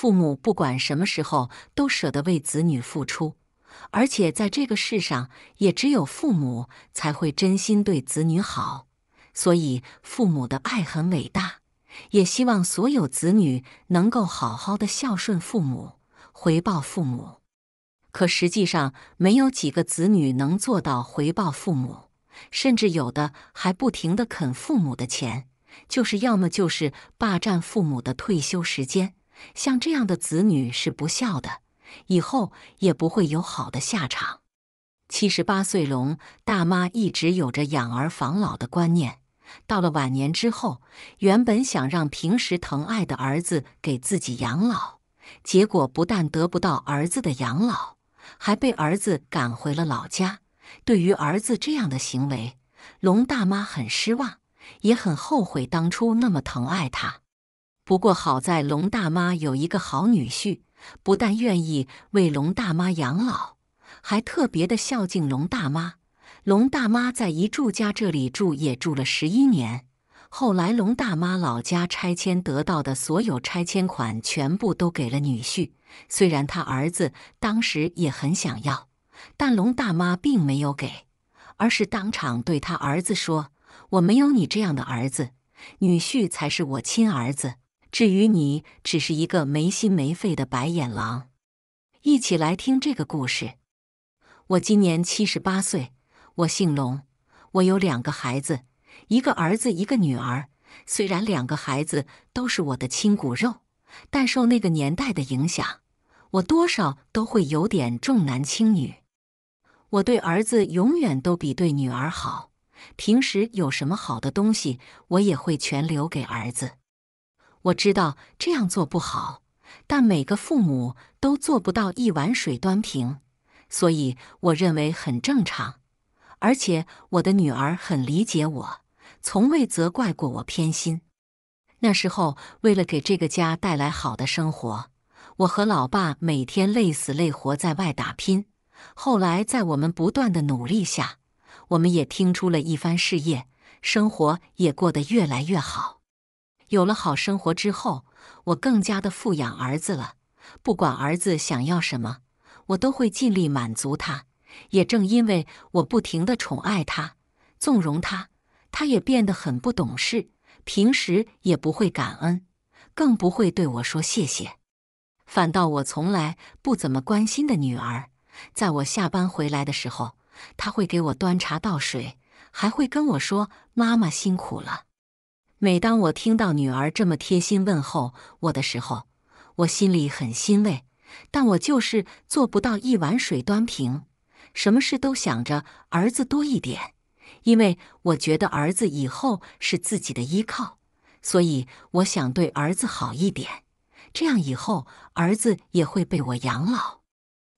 父母不管什么时候都舍得为子女付出，而且在这个世上也只有父母才会真心对子女好，所以父母的爱很伟大。也希望所有子女能够好好的孝顺父母，回报父母。可实际上，没有几个子女能做到回报父母，甚至有的还不停的啃父母的钱，就是要么就是霸占父母的退休时间。像这样的子女是不孝的，以后也不会有好的下场。七十八岁龙大妈一直有着养儿防老的观念，到了晚年之后，原本想让平时疼爱的儿子给自己养老，结果不但得不到儿子的养老，还被儿子赶回了老家。对于儿子这样的行为，龙大妈很失望，也很后悔当初那么疼爱他。不过好在龙大妈有一个好女婿，不但愿意为龙大妈养老，还特别的孝敬龙大妈。龙大妈在一柱家这里住也住了十一年，后来龙大妈老家拆迁得到的所有拆迁款全部都给了女婿。虽然他儿子当时也很想要，但龙大妈并没有给，而是当场对他儿子说：“我没有你这样的儿子，女婿才是我亲儿子。”至于你，只是一个没心没肺的白眼狼。一起来听这个故事。我今年七十八岁，我姓龙，我有两个孩子，一个儿子，一个女儿。虽然两个孩子都是我的亲骨肉，但受那个年代的影响，我多少都会有点重男轻女。我对儿子永远都比对女儿好。平时有什么好的东西，我也会全留给儿子。我知道这样做不好，但每个父母都做不到一碗水端平，所以我认为很正常。而且我的女儿很理解我，从未责怪过我偏心。那时候，为了给这个家带来好的生活，我和老爸每天累死累活在外打拼。后来，在我们不断的努力下，我们也听出了一番事业，生活也过得越来越好。有了好生活之后，我更加的富养儿子了。不管儿子想要什么，我都会尽力满足他。也正因为我不停地宠爱他、纵容他，他也变得很不懂事，平时也不会感恩，更不会对我说谢谢。反倒我从来不怎么关心的女儿，在我下班回来的时候，她会给我端茶倒水，还会跟我说：“妈妈辛苦了。”每当我听到女儿这么贴心问候我的时候，我心里很欣慰，但我就是做不到一碗水端平，什么事都想着儿子多一点，因为我觉得儿子以后是自己的依靠，所以我想对儿子好一点，这样以后儿子也会被我养老。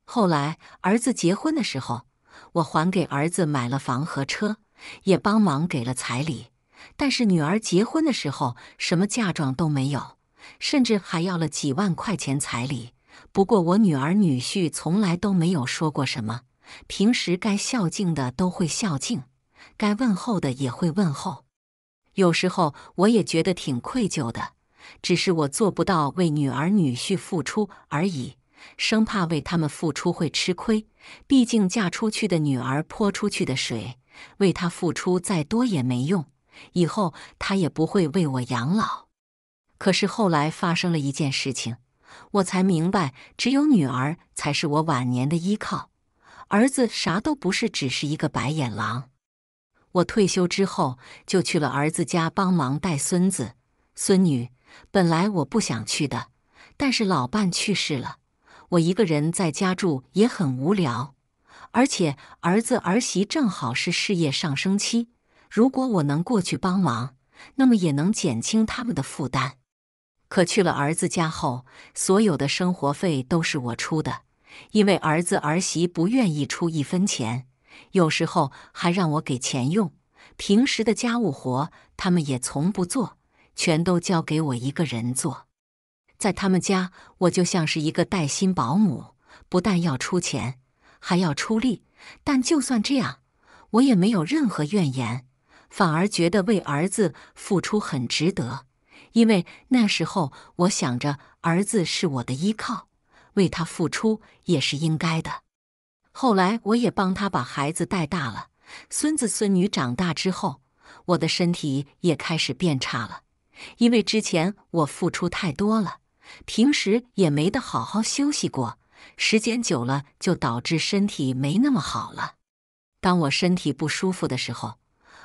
后来儿子结婚的时候，我还给儿子买了房和车，也帮忙给了彩礼。但是女儿结婚的时候，什么嫁妆都没有，甚至还要了几万块钱彩礼。不过我女儿女婿从来都没有说过什么，平时该孝敬的都会孝敬，该问候的也会问候。有时候我也觉得挺愧疚的，只是我做不到为女儿女婿付出而已，生怕为他们付出会吃亏。毕竟嫁出去的女儿泼出去的水，为她付出再多也没用。以后他也不会为我养老，可是后来发生了一件事情，我才明白，只有女儿才是我晚年的依靠，儿子啥都不是，只是一个白眼狼。我退休之后就去了儿子家帮忙带孙子孙女。本来我不想去的，但是老伴去世了，我一个人在家住也很无聊，而且儿子儿媳正好是事业上升期。如果我能过去帮忙，那么也能减轻他们的负担。可去了儿子家后，所有的生活费都是我出的，因为儿子儿媳不愿意出一分钱，有时候还让我给钱用。平时的家务活他们也从不做，全都交给我一个人做。在他们家，我就像是一个带薪保姆，不但要出钱，还要出力。但就算这样，我也没有任何怨言。反而觉得为儿子付出很值得，因为那时候我想着儿子是我的依靠，为他付出也是应该的。后来我也帮他把孩子带大了，孙子孙女长大之后，我的身体也开始变差了，因为之前我付出太多了，平时也没得好好休息过，时间久了就导致身体没那么好了。当我身体不舒服的时候，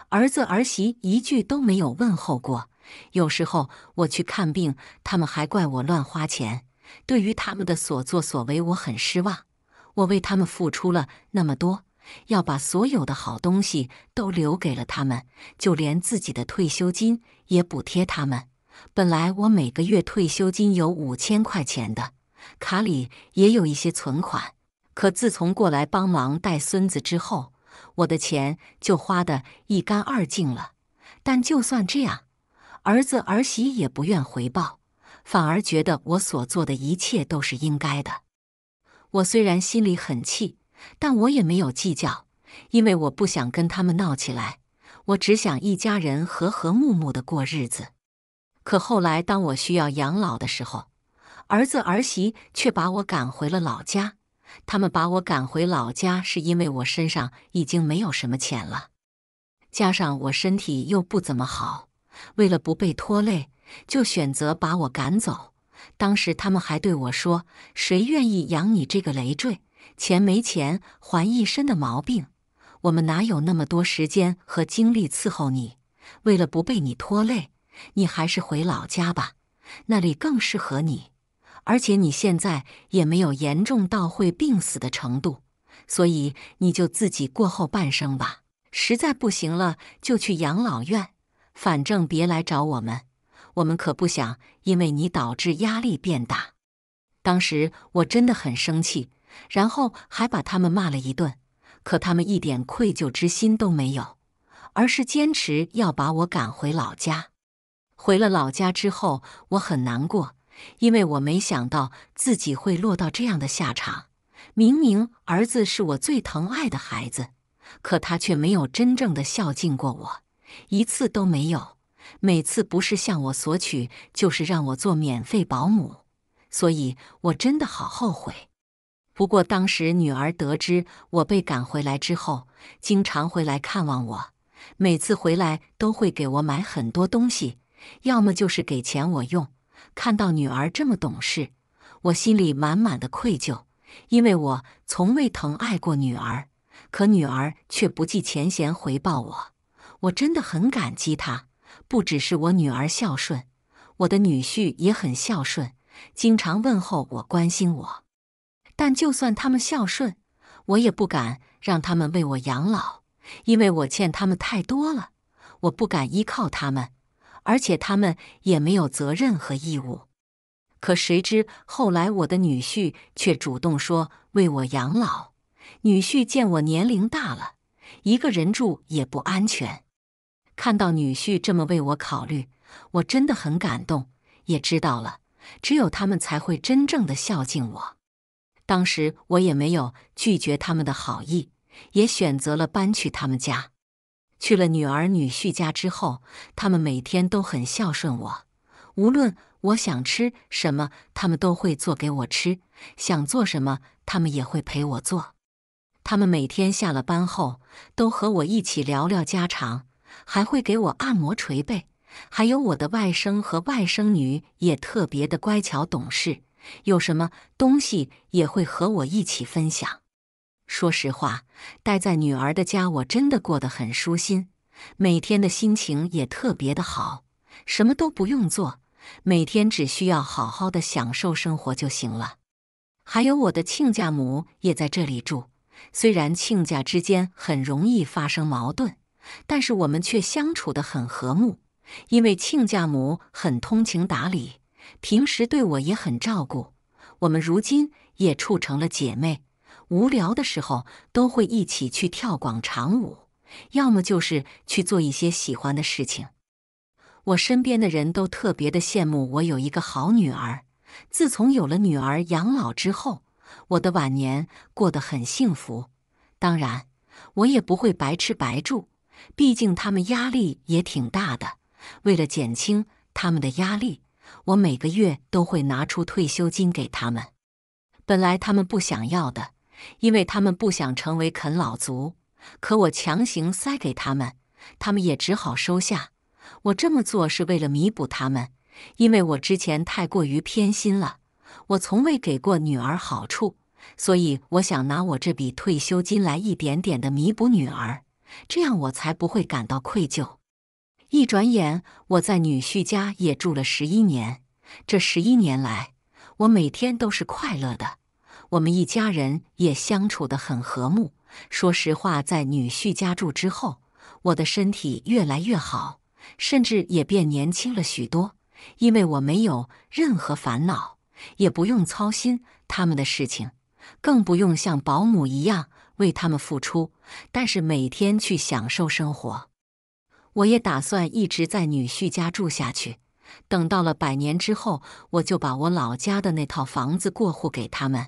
儿子儿媳一句都没有问候过，有时候我去看病，他们还怪我乱花钱。对于他们的所作所为，我很失望。我为他们付出了那么多，要把所有的好东西都留给了他们，就连自己的退休金也补贴他们。本来我每个月退休金有五千块钱的，卡里也有一些存款。可自从过来帮忙带孙子之后，我的钱就花得一干二净了，但就算这样，儿子儿媳也不愿回报，反而觉得我所做的一切都是应该的。我虽然心里很气，但我也没有计较，因为我不想跟他们闹起来，我只想一家人和和睦睦的过日子。可后来，当我需要养老的时候，儿子儿媳却把我赶回了老家。他们把我赶回老家，是因为我身上已经没有什么钱了，加上我身体又不怎么好，为了不被拖累，就选择把我赶走。当时他们还对我说：“谁愿意养你这个累赘？钱没钱，还一身的毛病，我们哪有那么多时间和精力伺候你？为了不被你拖累，你还是回老家吧，那里更适合你。”而且你现在也没有严重到会病死的程度，所以你就自己过后半生吧。实在不行了，就去养老院。反正别来找我们，我们可不想因为你导致压力变大。当时我真的很生气，然后还把他们骂了一顿。可他们一点愧疚之心都没有，而是坚持要把我赶回老家。回了老家之后，我很难过。因为我没想到自己会落到这样的下场。明明儿子是我最疼爱的孩子，可他却没有真正的孝敬过我，一次都没有。每次不是向我索取，就是让我做免费保姆。所以，我真的好后悔。不过，当时女儿得知我被赶回来之后，经常回来看望我，每次回来都会给我买很多东西，要么就是给钱我用。看到女儿这么懂事，我心里满满的愧疚，因为我从未疼爱过女儿，可女儿却不计前嫌回报我，我真的很感激她。不只是我女儿孝顺，我的女婿也很孝顺，经常问候我、关心我。但就算他们孝顺，我也不敢让他们为我养老，因为我欠他们太多了，我不敢依靠他们。而且他们也没有责任和义务，可谁知后来我的女婿却主动说为我养老。女婿见我年龄大了，一个人住也不安全。看到女婿这么为我考虑，我真的很感动，也知道了只有他们才会真正的孝敬我。当时我也没有拒绝他们的好意，也选择了搬去他们家。去了女儿女婿家之后，他们每天都很孝顺我。无论我想吃什么，他们都会做给我吃；想做什么，他们也会陪我做。他们每天下了班后，都和我一起聊聊家常，还会给我按摩捶背。还有我的外甥和外甥女也特别的乖巧懂事，有什么东西也会和我一起分享。说实话，待在女儿的家我真的过得很舒心，每天的心情也特别的好，什么都不用做，每天只需要好好的享受生活就行了。还有我的亲家母也在这里住，虽然亲家之间很容易发生矛盾，但是我们却相处的很和睦，因为亲家母很通情达理，平时对我也很照顾，我们如今也处成了姐妹。无聊的时候都会一起去跳广场舞，要么就是去做一些喜欢的事情。我身边的人都特别的羡慕我有一个好女儿。自从有了女儿养老之后，我的晚年过得很幸福。当然，我也不会白吃白住，毕竟他们压力也挺大的。为了减轻他们的压力，我每个月都会拿出退休金给他们。本来他们不想要的。因为他们不想成为啃老族，可我强行塞给他们，他们也只好收下。我这么做是为了弥补他们，因为我之前太过于偏心了，我从未给过女儿好处，所以我想拿我这笔退休金来一点点的弥补女儿，这样我才不会感到愧疚。一转眼，我在女婿家也住了十一年，这十一年来，我每天都是快乐的。我们一家人也相处得很和睦。说实话，在女婿家住之后，我的身体越来越好，甚至也变年轻了许多。因为我没有任何烦恼，也不用操心他们的事情，更不用像保姆一样为他们付出。但是每天去享受生活，我也打算一直在女婿家住下去。等到了百年之后，我就把我老家的那套房子过户给他们。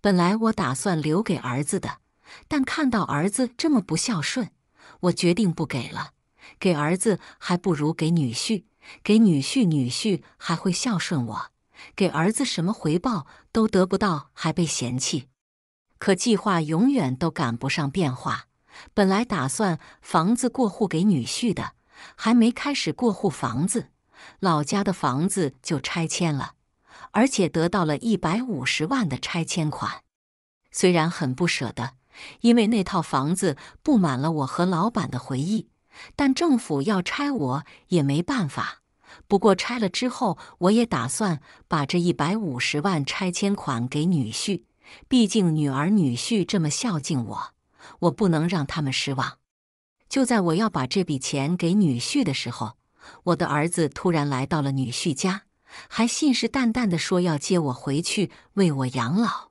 本来我打算留给儿子的，但看到儿子这么不孝顺，我决定不给了。给儿子还不如给女婿，给女婿女婿还会孝顺我，给儿子什么回报都得不到，还被嫌弃。可计划永远都赶不上变化，本来打算房子过户给女婿的，还没开始过户房子，老家的房子就拆迁了。而且得到了一百五十万的拆迁款，虽然很不舍得，因为那套房子布满了我和老板的回忆，但政府要拆我也没办法。不过拆了之后，我也打算把这一百五十万拆迁款给女婿，毕竟女儿女婿这么孝敬我，我不能让他们失望。就在我要把这笔钱给女婿的时候，我的儿子突然来到了女婿家。还信誓旦旦地说要接我回去为我养老。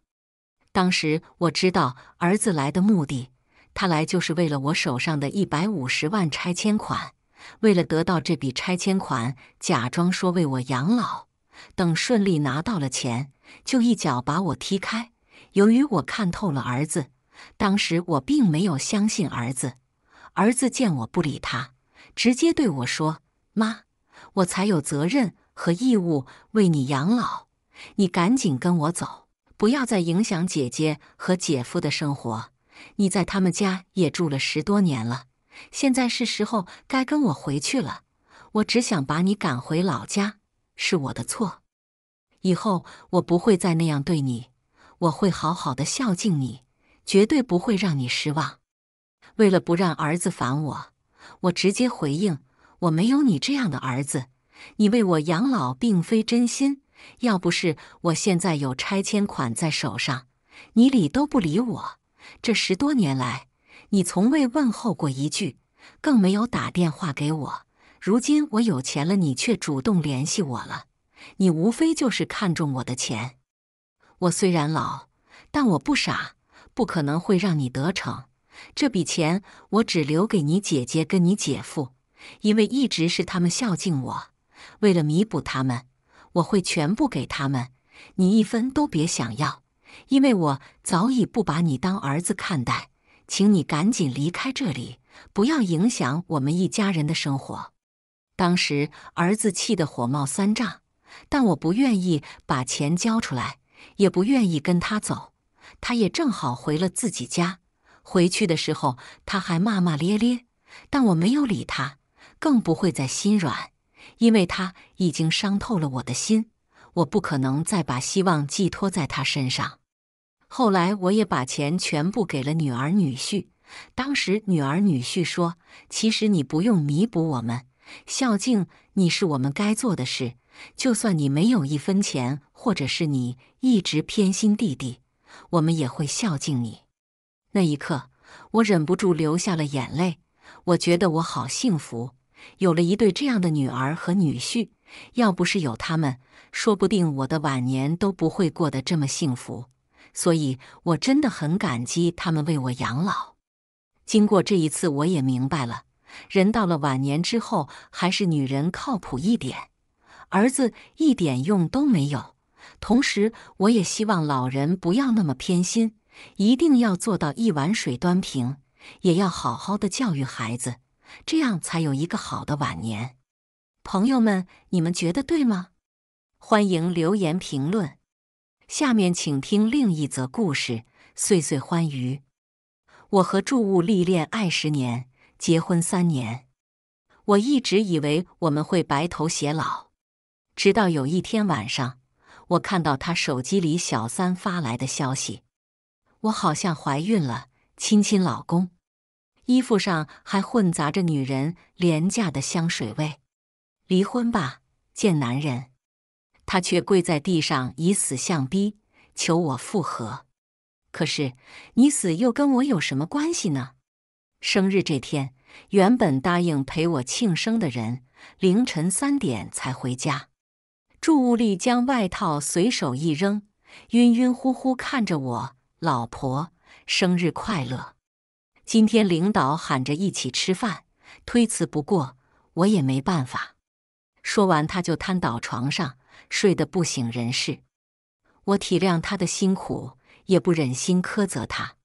当时我知道儿子来的目的，他来就是为了我手上的一百五十万拆迁款。为了得到这笔拆迁款，假装说为我养老，等顺利拿到了钱，就一脚把我踢开。由于我看透了儿子，当时我并没有相信儿子。儿子见我不理他，直接对我说：“妈，我才有责任。”和义务为你养老，你赶紧跟我走，不要再影响姐姐和姐夫的生活。你在他们家也住了十多年了，现在是时候该跟我回去了。我只想把你赶回老家，是我的错，以后我不会再那样对你，我会好好的孝敬你，绝对不会让你失望。为了不让儿子烦我，我直接回应：我没有你这样的儿子。你为我养老并非真心，要不是我现在有拆迁款在手上，你理都不理我。这十多年来，你从未问候过一句，更没有打电话给我。如今我有钱了，你却主动联系我了。你无非就是看中我的钱。我虽然老，但我不傻，不可能会让你得逞。这笔钱我只留给你姐姐跟你姐夫，因为一直是他们孝敬我。为了弥补他们，我会全部给他们，你一分都别想要，因为我早已不把你当儿子看待。请你赶紧离开这里，不要影响我们一家人的生活。当时儿子气得火冒三丈，但我不愿意把钱交出来，也不愿意跟他走。他也正好回了自己家，回去的时候他还骂骂咧咧，但我没有理他，更不会再心软。因为他已经伤透了我的心，我不可能再把希望寄托在他身上。后来，我也把钱全部给了女儿女婿。当时，女儿女婿说：“其实你不用弥补我们，孝敬你是我们该做的事。就算你没有一分钱，或者是你一直偏心弟弟，我们也会孝敬你。”那一刻，我忍不住流下了眼泪。我觉得我好幸福。有了一对这样的女儿和女婿，要不是有他们，说不定我的晚年都不会过得这么幸福。所以我真的很感激他们为我养老。经过这一次，我也明白了，人到了晚年之后，还是女人靠谱一点，儿子一点用都没有。同时，我也希望老人不要那么偏心，一定要做到一碗水端平，也要好好的教育孩子。这样才有一个好的晚年，朋友们，你们觉得对吗？欢迎留言评论。下面请听另一则故事：岁岁欢愉。我和祝物历恋爱十年，结婚三年，我一直以为我们会白头偕老，直到有一天晚上，我看到他手机里小三发来的消息，我好像怀孕了，亲亲老公。衣服上还混杂着女人廉价的香水味。离婚吧，贱男人！他却跪在地上以死相逼，求我复合。可是你死又跟我有什么关系呢？生日这天，原本答应陪我庆生的人，凌晨三点才回家。祝物力将外套随手一扔，晕晕乎乎看着我：“老婆，生日快乐。”今天领导喊着一起吃饭，推辞不过，我也没办法。说完，他就瘫倒床上，睡得不省人事。我体谅他的辛苦，也不忍心苛责他，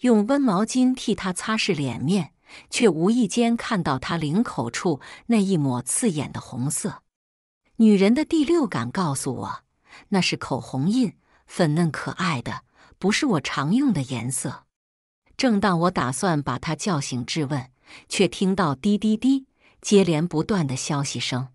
用温毛巾替他擦拭脸面，却无意间看到他领口处那一抹刺眼的红色。女人的第六感告诉我，那是口红印，粉嫩可爱的，不是我常用的颜色。正当我打算把他叫醒质问，却听到滴滴滴接连不断的消息声。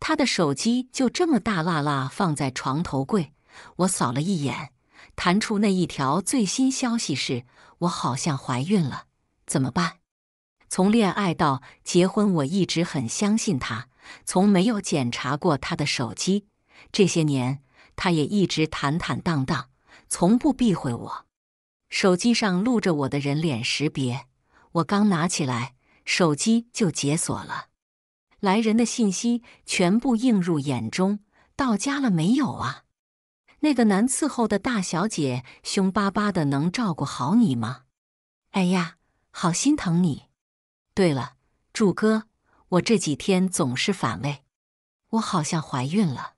他的手机就这么大辣辣放在床头柜，我扫了一眼，弹出那一条最新消息是：我好像怀孕了，怎么办？从恋爱到结婚，我一直很相信他，从没有检查过他的手机。这些年，他也一直坦坦荡荡，从不避讳我。手机上录着我的人脸识别，我刚拿起来，手机就解锁了。来人的信息全部映入眼中。到家了没有啊？那个难伺候的大小姐，凶巴巴的，能照顾好你吗？哎呀，好心疼你。对了，祝哥，我这几天总是反胃，我好像怀孕了。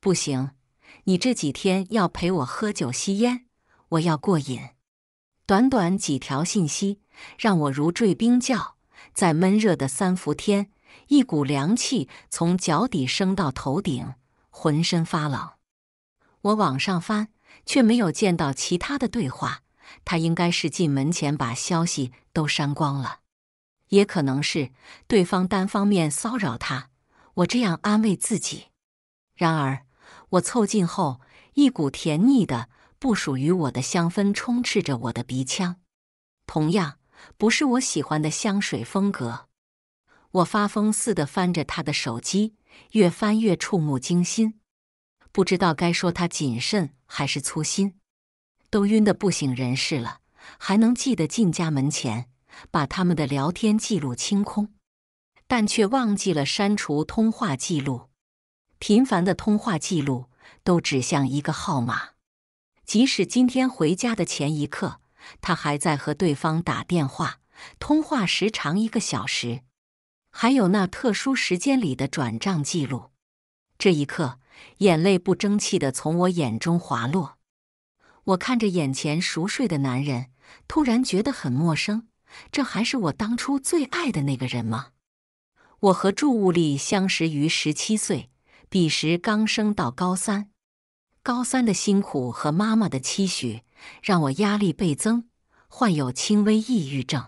不行，你这几天要陪我喝酒吸烟，我要过瘾。短短几条信息，让我如坠冰窖。在闷热的三伏天，一股凉气从脚底升到头顶，浑身发冷。我往上翻，却没有见到其他的对话。他应该是进门前把消息都删光了，也可能是对方单方面骚扰他。我这样安慰自己。然而，我凑近后，一股甜腻的。不属于我的香氛充斥着我的鼻腔，同样不是我喜欢的香水风格。我发疯似的翻着他的手机，越翻越触目惊心，不知道该说他谨慎还是粗心。都晕得不省人事了，还能记得进家门前把他们的聊天记录清空，但却忘记了删除通话记录。频繁的通话记录都指向一个号码。即使今天回家的前一刻，他还在和对方打电话，通话时长一个小时，还有那特殊时间里的转账记录。这一刻，眼泪不争气的从我眼中滑落。我看着眼前熟睡的男人，突然觉得很陌生，这还是我当初最爱的那个人吗？我和祝物力相识于十七岁，彼时刚升到高三。高三的辛苦和妈妈的期许，让我压力倍增，患有轻微抑郁症，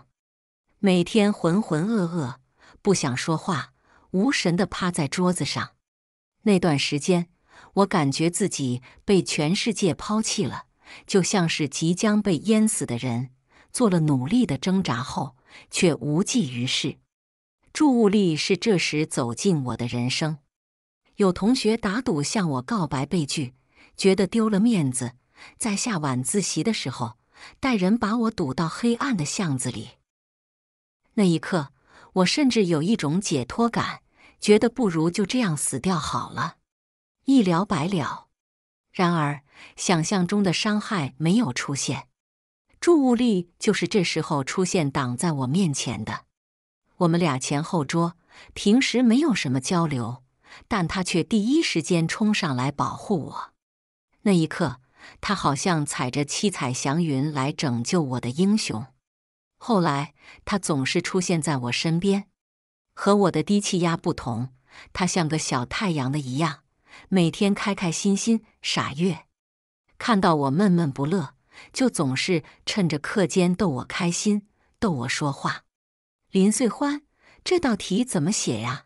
每天浑浑噩噩，不想说话，无神的趴在桌子上。那段时间，我感觉自己被全世界抛弃了，就像是即将被淹死的人，做了努力的挣扎后却无济于事。注物力是这时走进我的人生，有同学打赌向我告白被拒。觉得丢了面子，在下晚自习的时候，带人把我堵到黑暗的巷子里。那一刻，我甚至有一种解脱感，觉得不如就这样死掉好了，一了百了。然而，想象中的伤害没有出现，注意力就是这时候出现，挡在我面前的。我们俩前后桌，平时没有什么交流，但他却第一时间冲上来保护我。那一刻，他好像踩着七彩祥云来拯救我的英雄。后来，他总是出现在我身边。和我的低气压不同，他像个小太阳的一样，每天开开心心傻乐。看到我闷闷不乐，就总是趁着课间逗我开心，逗我说话。林穗欢，这道题怎么写呀？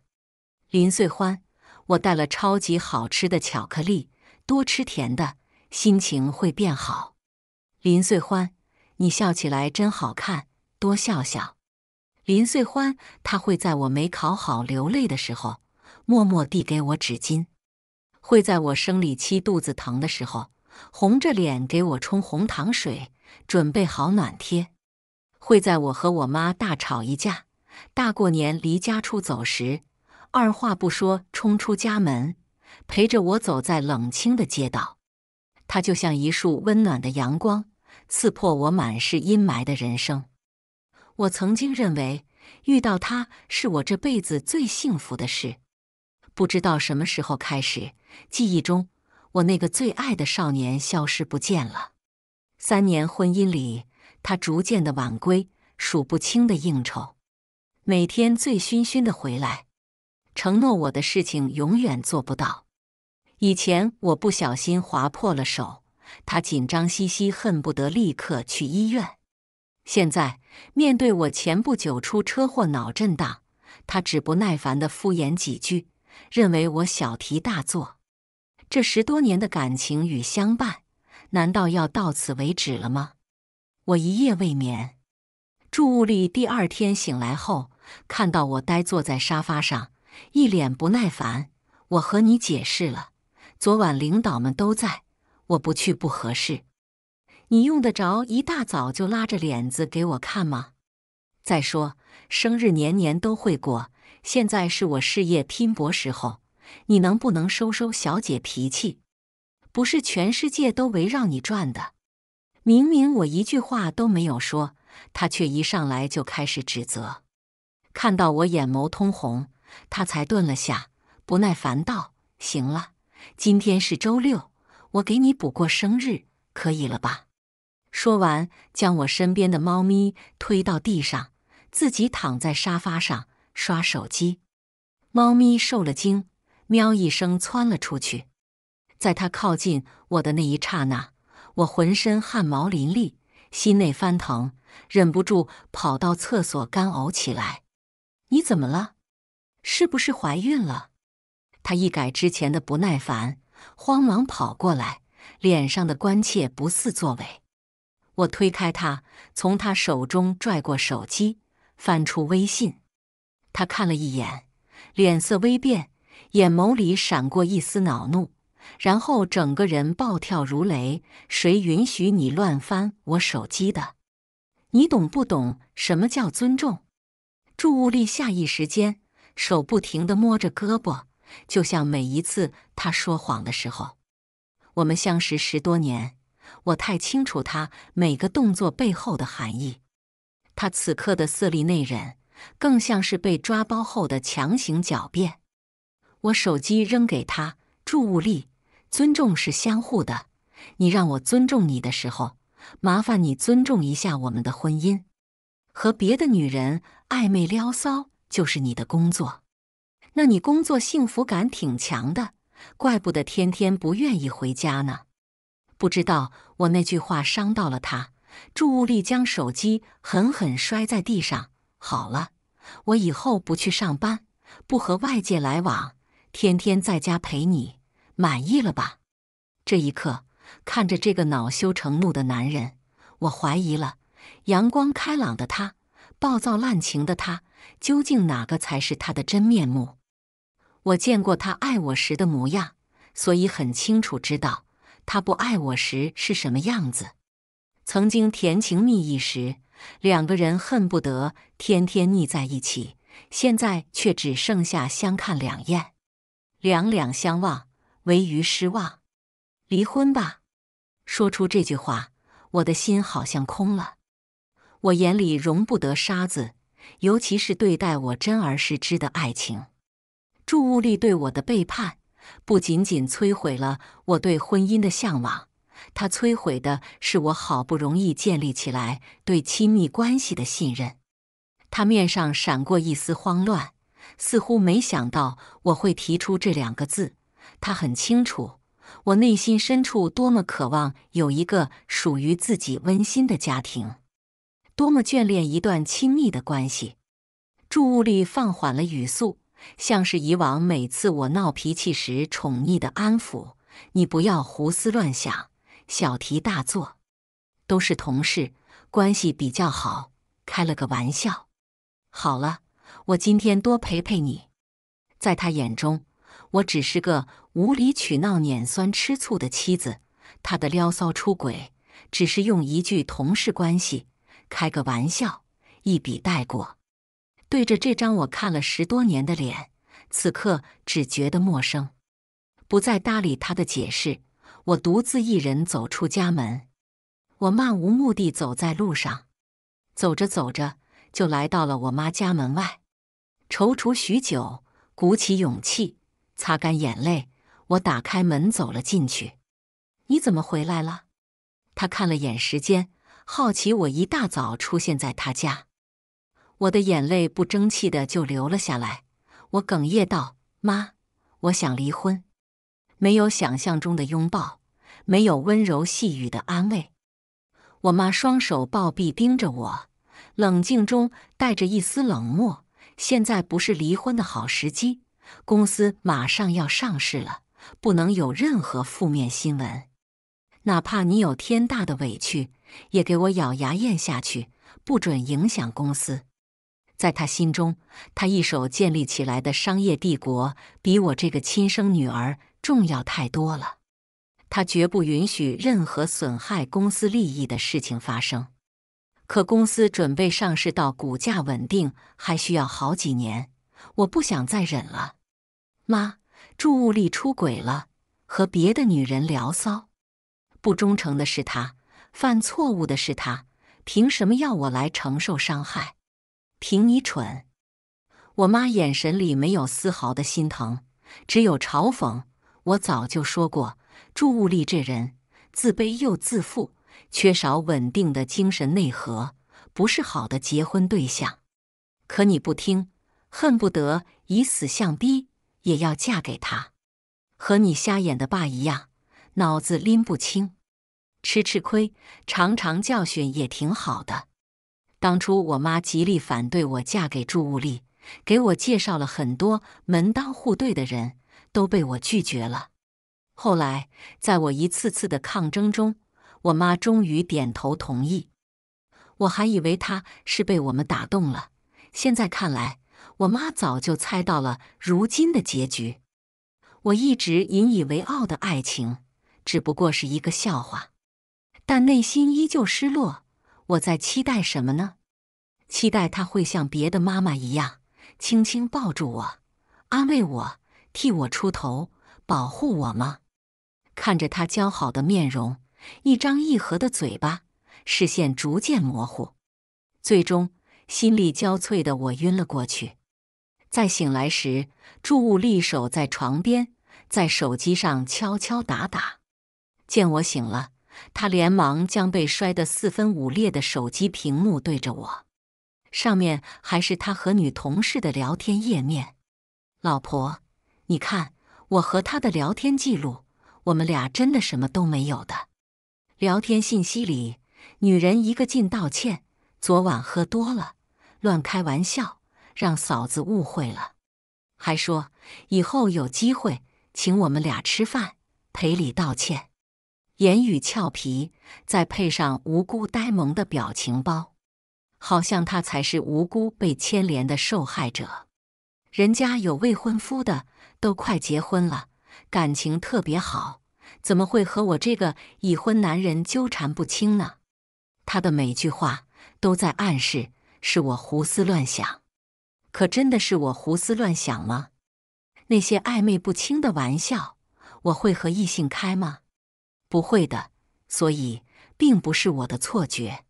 林穗欢，我带了超级好吃的巧克力。多吃甜的，心情会变好。林穗欢，你笑起来真好看，多笑笑。林穗欢，他会在我没考好流泪的时候，默默递给我纸巾；会在我生理期肚子疼的时候，红着脸给我冲红糖水，准备好暖贴；会在我和我妈大吵一架、大过年离家出走时，二话不说冲出家门。陪着我走在冷清的街道，他就像一束温暖的阳光，刺破我满是阴霾的人生。我曾经认为遇到他是我这辈子最幸福的事。不知道什么时候开始，记忆中我那个最爱的少年消失不见了。三年婚姻里，他逐渐的晚归，数不清的应酬，每天醉醺醺的回来。承诺我的事情永远做不到。以前我不小心划破了手，他紧张兮兮，恨不得立刻去医院。现在面对我前不久出车祸脑震荡，他只不耐烦地敷衍几句，认为我小题大做。这十多年的感情与相伴，难道要到此为止了吗？我一夜未眠。祝物力第二天醒来后看到我呆坐在沙发上。一脸不耐烦，我和你解释了，昨晚领导们都在，我不去不合适。你用得着一大早就拉着脸子给我看吗？再说生日年年都会过，现在是我事业拼搏时候，你能不能收收小姐脾气？不是全世界都围绕你转的，明明我一句话都没有说，他却一上来就开始指责。看到我眼眸通红。他才顿了下，不耐烦道：“行了，今天是周六，我给你补过生日，可以了吧？”说完，将我身边的猫咪推到地上，自己躺在沙发上刷手机。猫咪受了惊，喵一声窜了出去。在它靠近我的那一刹那，我浑身汗毛淋漓，心内翻腾，忍不住跑到厕所干呕起来。你怎么了？是不是怀孕了？他一改之前的不耐烦，慌忙跑过来，脸上的关切不似作伪。我推开他，从他手中拽过手机，翻出微信。他看了一眼，脸色微变，眼眸里闪过一丝恼怒，然后整个人暴跳如雷：“谁允许你乱翻我手机的？你懂不懂什么叫尊重？”注物力下意识间。手不停地摸着胳膊，就像每一次他说谎的时候。我们相识十多年，我太清楚他每个动作背后的含义。他此刻的色厉内荏，更像是被抓包后的强行狡辩。我手机扔给他，注物力，尊重是相互的。你让我尊重你的时候，麻烦你尊重一下我们的婚姻，和别的女人暧昧撩骚。就是你的工作，那你工作幸福感挺强的，怪不得天天不愿意回家呢。不知道我那句话伤到了他，助物力将手机狠狠摔在地上。好了，我以后不去上班，不和外界来往，天天在家陪你，满意了吧？这一刻，看着这个恼羞成怒的男人，我怀疑了：阳光开朗的他，暴躁滥情的他。究竟哪个才是他的真面目？我见过他爱我时的模样，所以很清楚知道他不爱我时是什么样子。曾经甜情蜜意时，两个人恨不得天天腻在一起，现在却只剩下相看两厌，两两相望，唯余失望。离婚吧！说出这句话，我的心好像空了。我眼里容不得沙子。尤其是对待我真而实之的爱情，注意力对我的背叛，不仅仅摧毁了我对婚姻的向往，它摧毁的是我好不容易建立起来对亲密关系的信任。他面上闪过一丝慌乱，似乎没想到我会提出这两个字。他很清楚我内心深处多么渴望有一个属于自己温馨的家庭。多么眷恋一段亲密的关系。注物力放缓了语速，像是以往每次我闹脾气时宠溺的安抚：“你不要胡思乱想，小题大做。都是同事，关系比较好，开了个玩笑。好了，我今天多陪陪你。”在他眼中，我只是个无理取闹、碾酸、吃醋的妻子。他的撩骚、出轨，只是用一句“同事关系”。开个玩笑，一笔带过。对着这张我看了十多年的脸，此刻只觉得陌生。不再搭理他的解释，我独自一人走出家门。我漫无目的走在路上，走着走着就来到了我妈家门外。踌躇许久，鼓起勇气，擦干眼泪，我打开门走了进去。你怎么回来了？他看了眼时间。好奇，我一大早出现在他家，我的眼泪不争气的就流了下来。我哽咽道：“妈，我想离婚。”没有想象中的拥抱，没有温柔细语的安慰。我妈双手抱臂盯着我，冷静中带着一丝冷漠。现在不是离婚的好时机，公司马上要上市了，不能有任何负面新闻。哪怕你有天大的委屈。也给我咬牙咽下去，不准影响公司。在他心中，他一手建立起来的商业帝国比我这个亲生女儿重要太多了。他绝不允许任何损害公司利益的事情发生。可公司准备上市，到股价稳定还需要好几年。我不想再忍了。妈，朱物力出轨了，和别的女人聊骚，不忠诚的是他。犯错误的是他，凭什么要我来承受伤害？凭你蠢！我妈眼神里没有丝毫的心疼，只有嘲讽。我早就说过，朱物力这人自卑又自负，缺少稳定的精神内核，不是好的结婚对象。可你不听，恨不得以死相逼，也要嫁给他，和你瞎眼的爸一样，脑子拎不清。吃吃亏，尝尝教训也挺好的。当初我妈极力反对我嫁给朱务力，给我介绍了很多门当户对的人，都被我拒绝了。后来，在我一次次的抗争中，我妈终于点头同意。我还以为她是被我们打动了，现在看来，我妈早就猜到了如今的结局。我一直引以为傲的爱情，只不过是一个笑话。但内心依旧失落。我在期待什么呢？期待他会像别的妈妈一样，轻轻抱住我，安慰我，替我出头，保护我吗？看着他姣好的面容，一张一合的嘴巴，视线逐渐模糊，最终心力交瘁的我晕了过去。再醒来时，朱物立守在床边，在手机上敲敲打打。见我醒了。他连忙将被摔得四分五裂的手机屏幕对着我，上面还是他和女同事的聊天页面。老婆，你看我和他的聊天记录，我们俩真的什么都没有的。聊天信息里，女人一个劲道歉，昨晚喝多了，乱开玩笑，让嫂子误会了，还说以后有机会请我们俩吃饭赔礼道歉。言语俏皮，再配上无辜呆萌的表情包，好像他才是无辜被牵连的受害者。人家有未婚夫的，都快结婚了，感情特别好，怎么会和我这个已婚男人纠缠不清呢？他的每句话都在暗示，是我胡思乱想。可真的是我胡思乱想吗？那些暧昧不清的玩笑，我会和异性开吗？不会的，所以并不是我的错觉。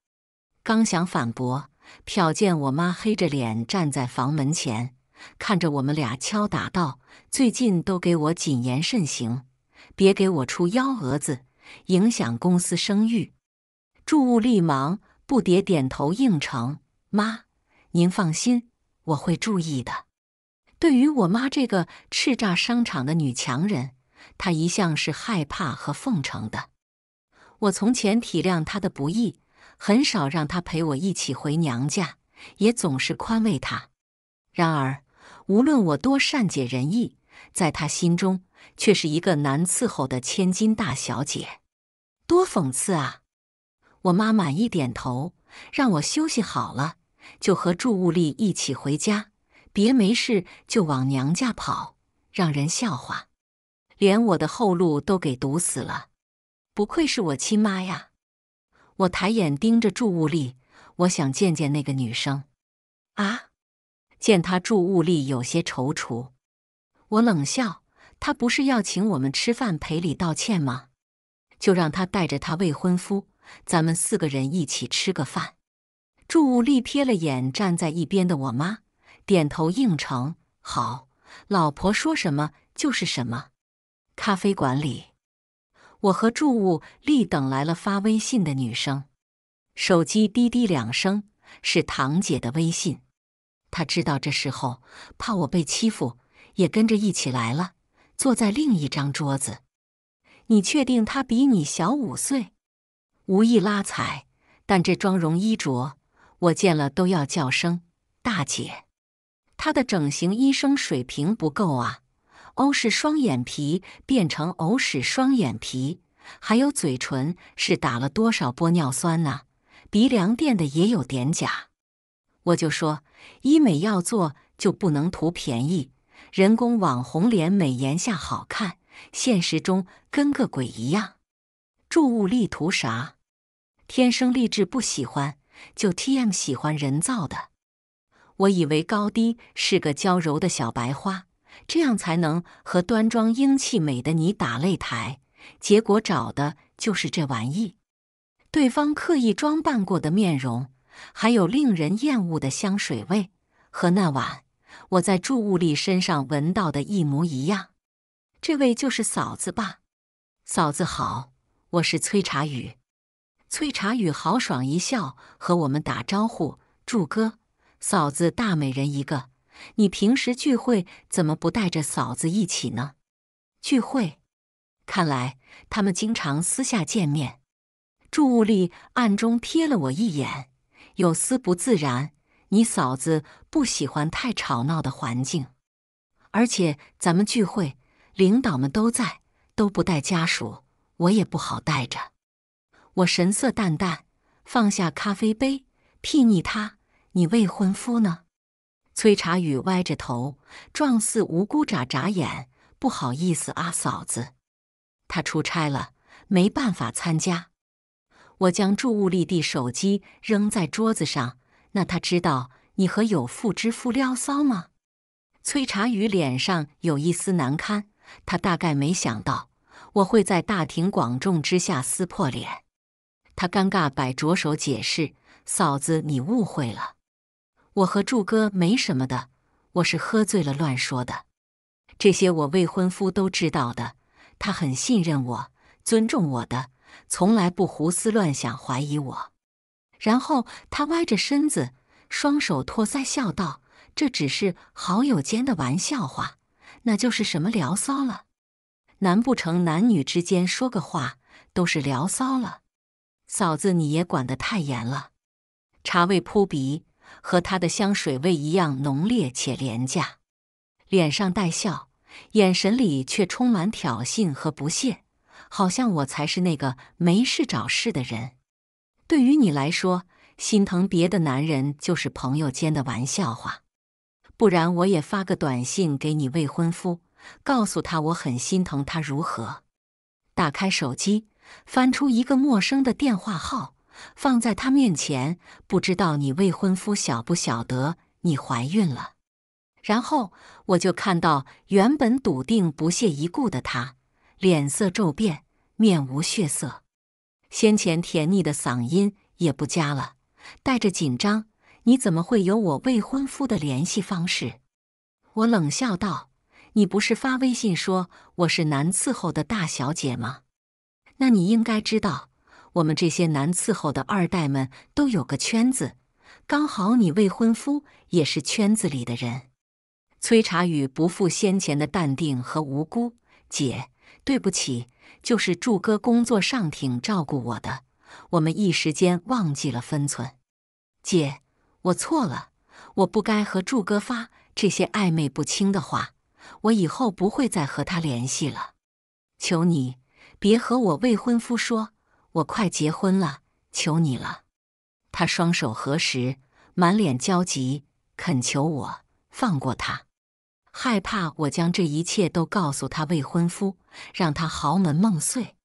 刚想反驳，瞟见我妈黑着脸站在房门前，看着我们俩敲打道：“最近都给我谨言慎行，别给我出幺蛾子，影响公司声誉。”祝物立忙不迭点头应承：“妈，您放心，我会注意的。”对于我妈这个叱咤商场的女强人。她一向是害怕和奉承的。我从前体谅她的不易，很少让她陪我一起回娘家，也总是宽慰她。然而，无论我多善解人意，在她心中却是一个难伺候的千金大小姐。多讽刺啊！我妈满意点头，让我休息好了就和祝物力一起回家，别没事就往娘家跑，让人笑话。连我的后路都给堵死了，不愧是我亲妈呀！我抬眼盯着祝物力，我想见见那个女生。啊！见他祝物力有些踌躇，我冷笑：他不是要请我们吃饭赔礼道歉吗？就让他带着他未婚夫，咱们四个人一起吃个饭。祝物力瞥了眼站在一边的我妈，点头应承：好，老婆说什么就是什么。咖啡馆里，我和住物立等来了发微信的女生。手机滴滴两声，是堂姐的微信。她知道这时候怕我被欺负，也跟着一起来了，坐在另一张桌子。你确定她比你小五岁？无意拉踩，但这妆容衣着，我见了都要叫声大姐。她的整形医生水平不够啊。欧式双眼皮变成欧式双眼皮，还有嘴唇是打了多少玻尿酸呢？鼻梁垫的也有点假。我就说，医美要做就不能图便宜，人工网红脸美颜下好看，现实中跟个鬼一样。注物力图啥？天生丽质不喜欢，就 tm 喜欢人造的。我以为高低是个娇柔的小白花。这样才能和端庄英气美的你打擂台。结果找的就是这玩意，对方刻意装扮过的面容，还有令人厌恶的香水味，和那晚我在祝物丽身上闻到的一模一样。这位就是嫂子吧？嫂子好，我是崔茶雨。崔茶雨豪爽一笑，和我们打招呼：“祝哥，嫂子，大美人一个。”你平时聚会怎么不带着嫂子一起呢？聚会，看来他们经常私下见面。祝物力暗中瞥了我一眼，有丝不自然。你嫂子不喜欢太吵闹的环境，而且咱们聚会领导们都在，都不带家属，我也不好带着。我神色淡淡，放下咖啡杯，睥睨他：“你未婚夫呢？”崔查宇歪着头，状似无辜，眨眨眼：“不好意思啊，嫂子，他出差了，没办法参加。”我将注物立地手机扔在桌子上：“那他知道你和有妇之夫撩骚吗？”崔查宇脸上有一丝难堪，他大概没想到我会在大庭广众之下撕破脸，他尴尬摆着手解释：“嫂子，你误会了。”我和柱哥没什么的，我是喝醉了乱说的。这些我未婚夫都知道的，他很信任我，尊重我的，从来不胡思乱想怀疑我。然后他歪着身子，双手托腮笑道：“这只是好友间的玩笑话，那就是什么聊骚了？难不成男女之间说个话都是聊骚了？嫂子你也管得太严了，茶味扑鼻。”和他的香水味一样浓烈且廉价，脸上带笑，眼神里却充满挑衅和不屑，好像我才是那个没事找事的人。对于你来说，心疼别的男人就是朋友间的玩笑话，不然我也发个短信给你未婚夫，告诉他我很心疼他，如何？打开手机，翻出一个陌生的电话号。放在他面前，不知道你未婚夫晓不晓得你怀孕了。然后我就看到原本笃定、不屑一顾的他，脸色骤变，面无血色，先前甜腻的嗓音也不加了，带着紧张：“你怎么会有我未婚夫的联系方式？”我冷笑道：“你不是发微信说我是难伺候的大小姐吗？那你应该知道。”我们这些难伺候的二代们都有个圈子，刚好你未婚夫也是圈子里的人。崔查宇不复先前的淡定和无辜，姐，对不起，就是祝哥工作上挺照顾我的，我们一时间忘记了分寸。姐，我错了，我不该和祝哥发这些暧昧不清的话，我以后不会再和他联系了。求你别和我未婚夫说。我快结婚了，求你了！他双手合十，满脸焦急，恳求我放过他，害怕我将这一切都告诉他未婚夫，让他豪门梦碎。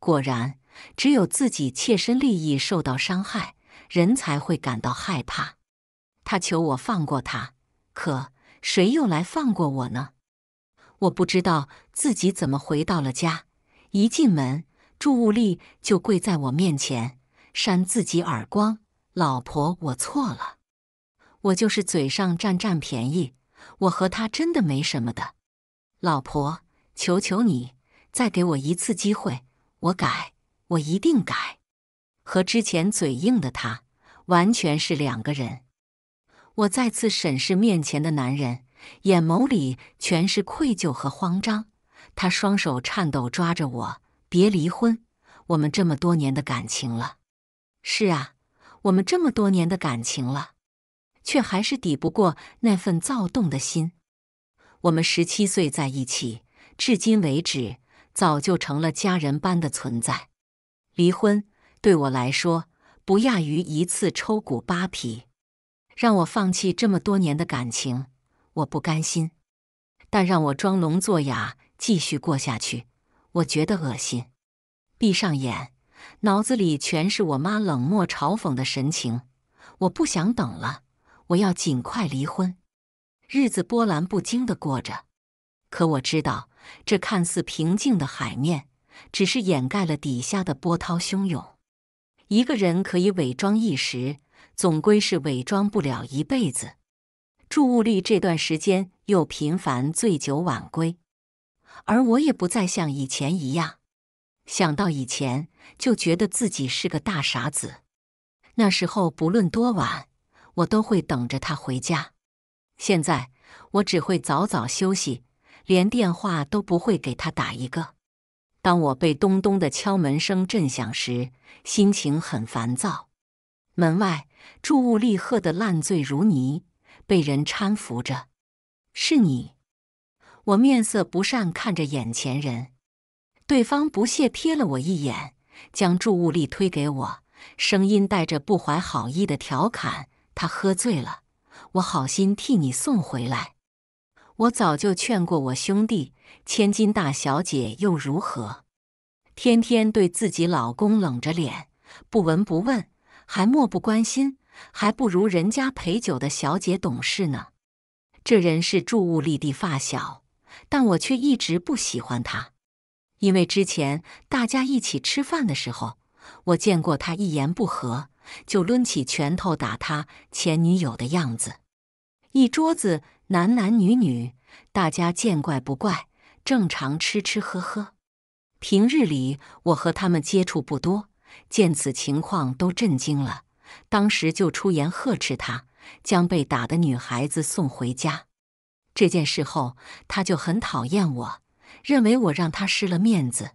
果然，只有自己切身利益受到伤害，人才会感到害怕。他求我放过他，可谁又来放过我呢？我不知道自己怎么回到了家，一进门。祝物力就跪在我面前，扇自己耳光。老婆，我错了，我就是嘴上占占便宜，我和他真的没什么的。老婆，求求你，再给我一次机会，我改，我一定改。和之前嘴硬的他完全是两个人。我再次审视面前的男人，眼眸里全是愧疚和慌张。他双手颤抖，抓着我。别离婚，我们这么多年的感情了。是啊，我们这么多年的感情了，却还是抵不过那份躁动的心。我们十七岁在一起，至今为止，早就成了家人般的存在。离婚对我来说，不亚于一次抽骨扒皮，让我放弃这么多年的感情，我不甘心。但让我装聋作哑，继续过下去。我觉得恶心，闭上眼，脑子里全是我妈冷漠嘲讽的神情。我不想等了，我要尽快离婚。日子波澜不惊的过着，可我知道，这看似平静的海面，只是掩盖了底下的波涛汹涌。一个人可以伪装一时，总归是伪装不了一辈子。祝物力这段时间又频繁醉酒晚归。而我也不再像以前一样，想到以前就觉得自己是个大傻子。那时候不论多晚，我都会等着他回家。现在我只会早早休息，连电话都不会给他打一个。当我被咚咚的敲门声震响时，心情很烦躁。门外，祝兀力喝的烂醉如泥，被人搀扶着。是你。我面色不善看着眼前人，对方不屑瞥了我一眼，将注物力推给我，声音带着不怀好意的调侃：“他喝醉了，我好心替你送回来。”我早就劝过我兄弟，千金大小姐又如何？天天对自己老公冷着脸，不闻不问，还漠不关心，还不如人家陪酒的小姐懂事呢。这人是注物力的发小。但我却一直不喜欢他，因为之前大家一起吃饭的时候，我见过他一言不合就抡起拳头打他前女友的样子。一桌子男男女女，大家见怪不怪，正常吃吃喝喝。平日里我和他们接触不多，见此情况都震惊了，当时就出言呵斥他，将被打的女孩子送回家。这件事后，他就很讨厌我，认为我让他失了面子。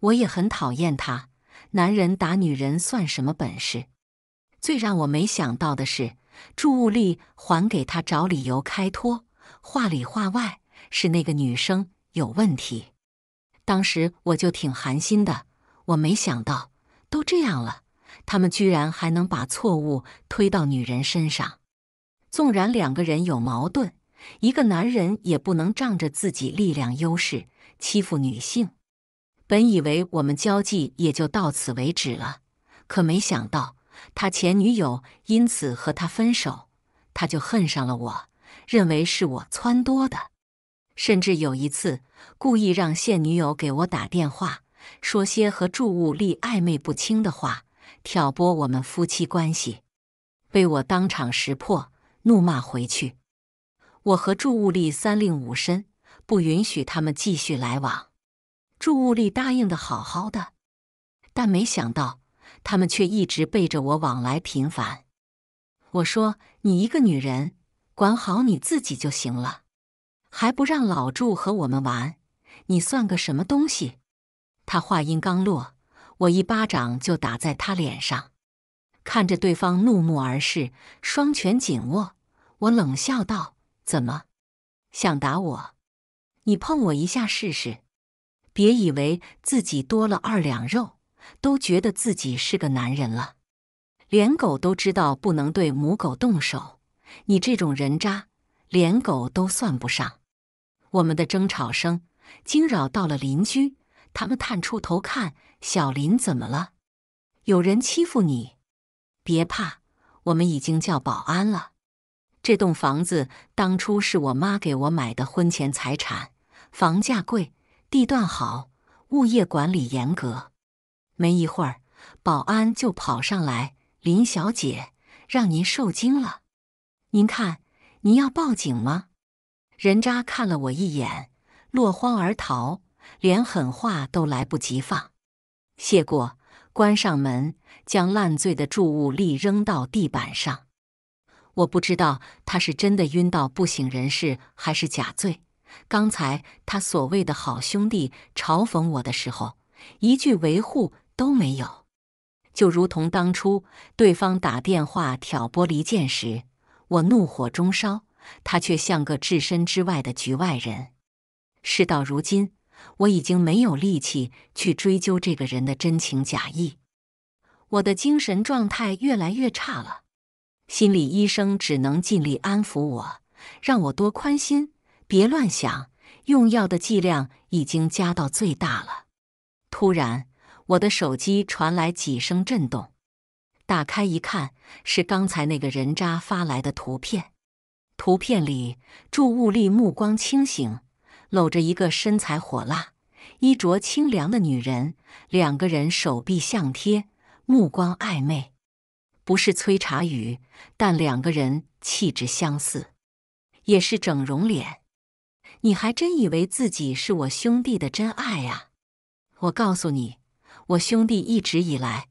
我也很讨厌他，男人打女人算什么本事？最让我没想到的是，祝物力还给他找理由开脱，话里话外是那个女生有问题。当时我就挺寒心的，我没想到都这样了，他们居然还能把错误推到女人身上。纵然两个人有矛盾。一个男人也不能仗着自己力量优势欺负女性。本以为我们交际也就到此为止了，可没想到他前女友因此和他分手，他就恨上了我，认为是我撺掇的。甚至有一次，故意让现女友给我打电话，说些和祝物力暧昧不清的话，挑拨我们夫妻关系，被我当场识破，怒骂回去。我和祝物力三令五申，不允许他们继续来往。祝物力答应的好好的，但没想到他们却一直背着我往来频繁。我说：“你一个女人，管好你自己就行了，还不让老祝和我们玩？你算个什么东西？”他话音刚落，我一巴掌就打在他脸上，看着对方怒目而视，双拳紧握，我冷笑道。怎么，想打我？你碰我一下试试！别以为自己多了二两肉，都觉得自己是个男人了。连狗都知道不能对母狗动手，你这种人渣，连狗都算不上。我们的争吵声惊扰到了邻居，他们探出头看小林怎么了？有人欺负你？别怕，我们已经叫保安了。这栋房子当初是我妈给我买的婚前财产，房价贵，地段好，物业管理严格。没一会儿，保安就跑上来：“林小姐，让您受惊了，您看，您要报警吗？”人渣看了我一眼，落荒而逃，连狠话都来不及放。谢过，关上门，将烂醉的祝物力扔到地板上。我不知道他是真的晕到不省人事，还是假醉。刚才他所谓的好兄弟嘲讽我的时候，一句维护都没有，就如同当初对方打电话挑拨离间时，我怒火中烧，他却像个置身之外的局外人。事到如今，我已经没有力气去追究这个人的真情假意，我的精神状态越来越差了。心理医生只能尽力安抚我，让我多宽心，别乱想。用药的剂量已经加到最大了。突然，我的手机传来几声震动，打开一看，是刚才那个人渣发来的图片。图片里，祝物力目光清醒，搂着一个身材火辣、衣着清凉的女人，两个人手臂相贴，目光暧昧。不是崔查宇，但两个人气质相似，也是整容脸。你还真以为自己是我兄弟的真爱啊？我告诉你，我兄弟一直以来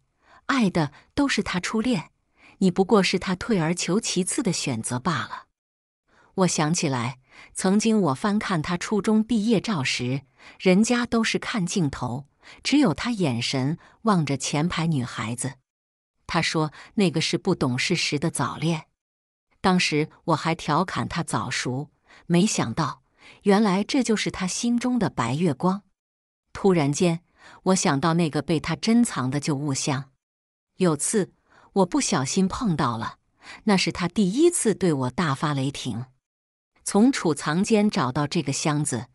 爱的都是他初恋，你不过是他退而求其次的选择罢了。我想起来，曾经我翻看他初中毕业照时，人家都是看镜头，只有他眼神望着前排女孩子。他说：“那个是不懂事时的早恋。”当时我还调侃他早熟，没想到原来这就是他心中的白月光。突然间，我想到那个被他珍藏的旧物箱。有次我不小心碰到了，那是他第一次对我大发雷霆。从储藏间找到这个箱子，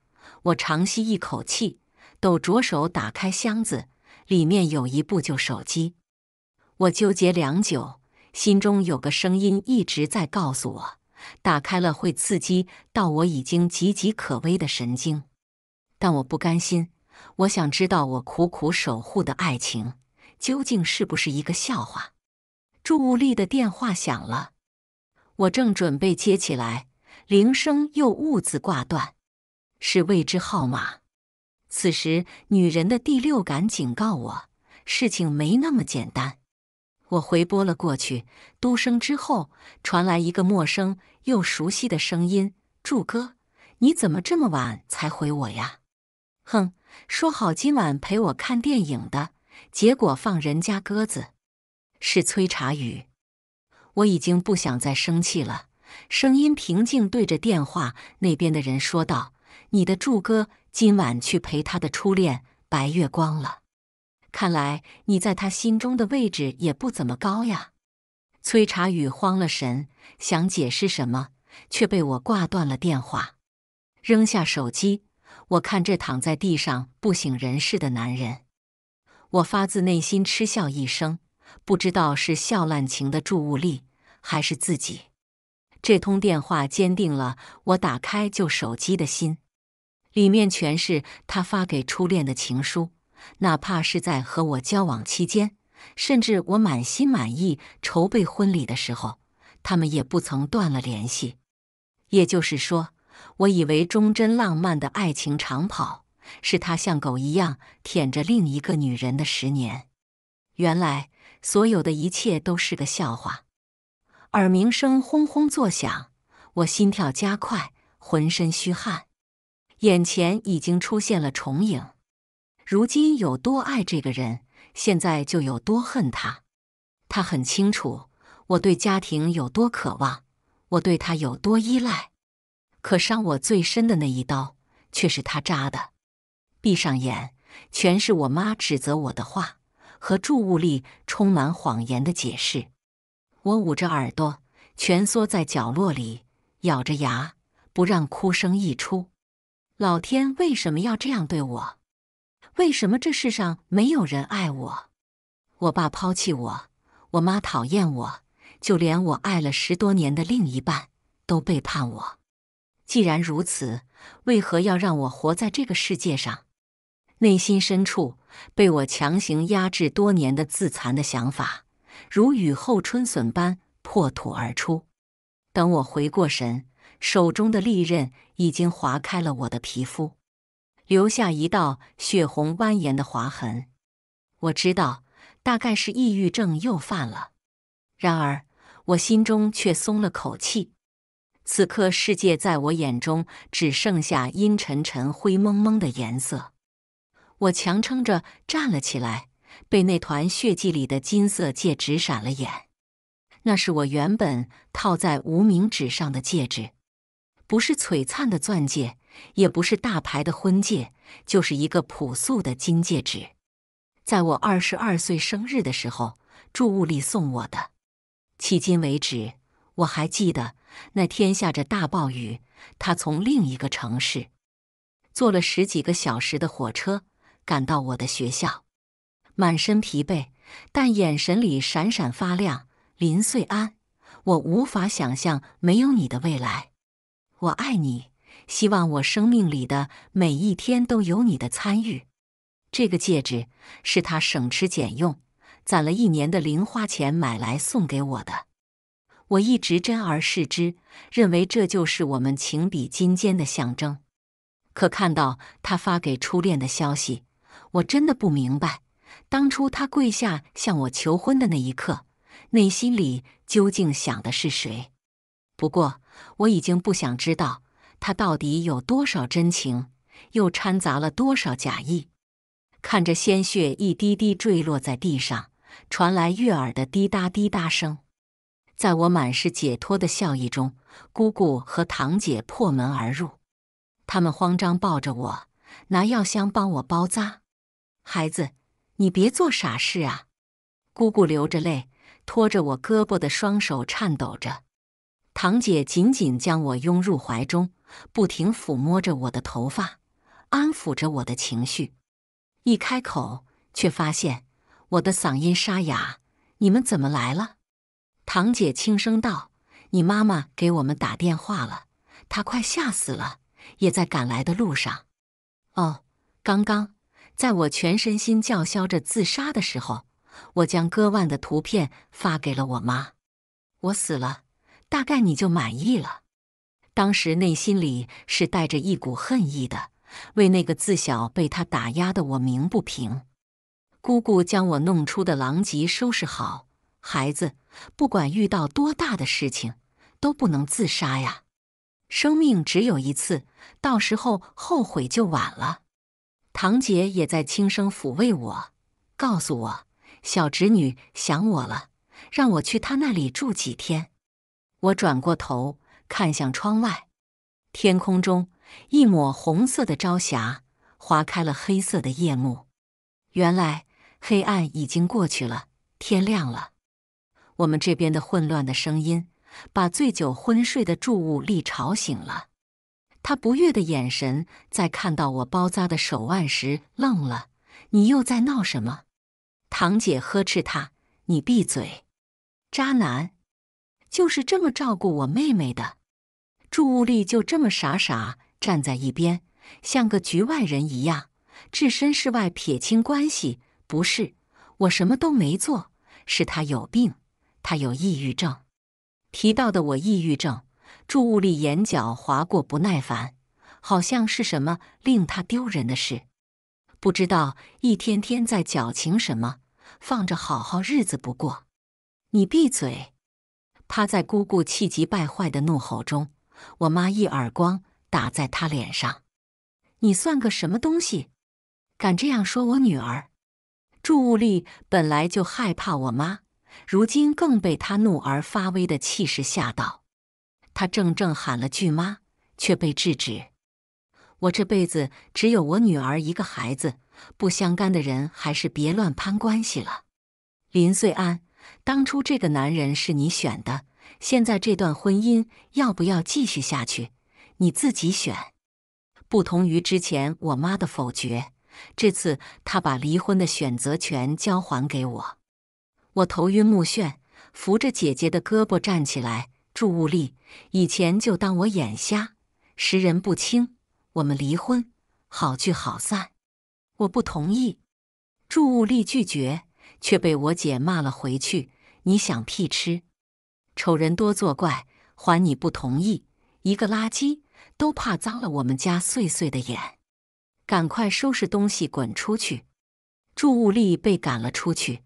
我长吸一口气，抖着手打开箱子，里面有一部旧手机。我纠结良久，心中有个声音一直在告诉我：打开了会刺激到我已经岌岌可危的神经。但我不甘心，我想知道我苦苦守护的爱情究竟是不是一个笑话。助物力的电话响了，我正准备接起来，铃声又兀自挂断，是未知号码。此时，女人的第六感警告我：事情没那么简单。我回拨了过去，嘟声之后传来一个陌生又熟悉的声音：“柱哥，你怎么这么晚才回我呀？”“哼，说好今晚陪我看电影的，结果放人家鸽子。”是崔查宇。我已经不想再生气了，声音平静，对着电话那边的人说道：“你的柱哥今晚去陪他的初恋白月光了。”看来你在他心中的位置也不怎么高呀。崔查宇慌了神，想解释什么，却被我挂断了电话，扔下手机。我看这躺在地上不省人事的男人，我发自内心嗤笑一声，不知道是笑烂情的注无力，还是自己。这通电话坚定了我打开旧手机的心，里面全是他发给初恋的情书。哪怕是在和我交往期间，甚至我满心满意筹备婚礼的时候，他们也不曾断了联系。也就是说，我以为忠贞浪漫的爱情长跑，是他像狗一样舔着另一个女人的十年。原来，所有的一切都是个笑话。耳鸣声轰轰作响，我心跳加快，浑身虚汗，眼前已经出现了重影。如今有多爱这个人，现在就有多恨他。他很清楚我对家庭有多渴望，我对他有多依赖。可伤我最深的那一刀却是他扎的。闭上眼，全是我妈指责我的话和注物力充满谎言的解释。我捂着耳朵，蜷缩在角落里，咬着牙，不让哭声溢出。老天为什么要这样对我？为什么这世上没有人爱我？我爸抛弃我，我妈讨厌我，就连我爱了十多年的另一半都背叛我。既然如此，为何要让我活在这个世界上？内心深处被我强行压制多年的自残的想法，如雨后春笋般破土而出。等我回过神，手中的利刃已经划开了我的皮肤。留下一道血红蜿蜒的划痕，我知道大概是抑郁症又犯了。然而我心中却松了口气。此刻世界在我眼中只剩下阴沉沉、灰蒙蒙的颜色。我强撑着站了起来，被那团血迹里的金色戒指闪了眼。那是我原本套在无名指上的戒指，不是璀璨的钻戒。也不是大牌的婚戒，就是一个朴素的金戒指。在我二十二岁生日的时候，住物里送我的。迄今为止，我还记得那天下着大暴雨，他从另一个城市坐了十几个小时的火车赶到我的学校，满身疲惫，但眼神里闪闪发亮。林穗安，我无法想象没有你的未来。我爱你。希望我生命里的每一天都有你的参与。这个戒指是他省吃俭用攒了一年的零花钱买来送给我的。我一直珍而视之，认为这就是我们情比金坚的象征。可看到他发给初恋的消息，我真的不明白，当初他跪下向我求婚的那一刻，内心里究竟想的是谁？不过我已经不想知道。他到底有多少真情，又掺杂了多少假意？看着鲜血一滴滴坠落在地上，传来悦耳的滴答滴答声，在我满是解脱的笑意中，姑姑和堂姐破门而入，他们慌张抱着我，拿药箱帮我包扎。孩子，你别做傻事啊！姑姑流着泪，拖着我胳膊的双手颤抖着，堂姐紧紧将我拥入怀中。不停抚摸着我的头发，安抚着我的情绪。一开口，却发现我的嗓音沙哑。你们怎么来了？堂姐轻声道：“你妈妈给我们打电话了，她快吓死了，也在赶来的路上。”哦，刚刚在我全身心叫嚣着自杀的时候，我将割腕的图片发给了我妈。我死了，大概你就满意了。当时内心里是带着一股恨意的，为那个自小被他打压的我鸣不平。姑姑将我弄出的狼藉收拾好，孩子，不管遇到多大的事情，都不能自杀呀！生命只有一次，到时候后悔就晚了。堂姐也在轻声抚慰我，告诉我小侄女想我了，让我去她那里住几天。我转过头。看向窗外，天空中一抹红色的朝霞划开了黑色的夜幕。原来黑暗已经过去了，天亮了。我们这边的混乱的声音把醉酒昏睡的祝物力吵醒了。他不悦的眼神在看到我包扎的手腕时愣了：“你又在闹什么？”堂姐呵斥他：“你闭嘴，渣男就是这么照顾我妹妹的。”祝物力就这么傻傻站在一边，像个局外人一样置身事外，撇清关系。不是我什么都没做，是他有病，他有抑郁症。提到的我抑郁症，祝物力眼角划过不耐烦，好像是什么令他丢人的事，不知道一天天在矫情什么，放着好好日子不过。你闭嘴！他在姑姑气急败坏的怒吼中。我妈一耳光打在他脸上，你算个什么东西？敢这样说我女儿？祝物力本来就害怕我妈，如今更被她怒而发威的气势吓到，他怔怔喊了句“妈”，却被制止。我这辈子只有我女儿一个孩子，不相干的人还是别乱攀关系了。林穗安，当初这个男人是你选的。现在这段婚姻要不要继续下去？你自己选。不同于之前我妈的否决，这次她把离婚的选择权交还给我。我头晕目眩，扶着姐姐的胳膊站起来。祝物力，以前就当我眼瞎，识人不清。我们离婚，好聚好散。我不同意。祝物力拒绝，却被我姐骂了回去。你想屁吃？丑人多作怪，还你不同意？一个垃圾都怕脏了我们家碎碎的眼，赶快收拾东西滚出去！祝物力被赶了出去。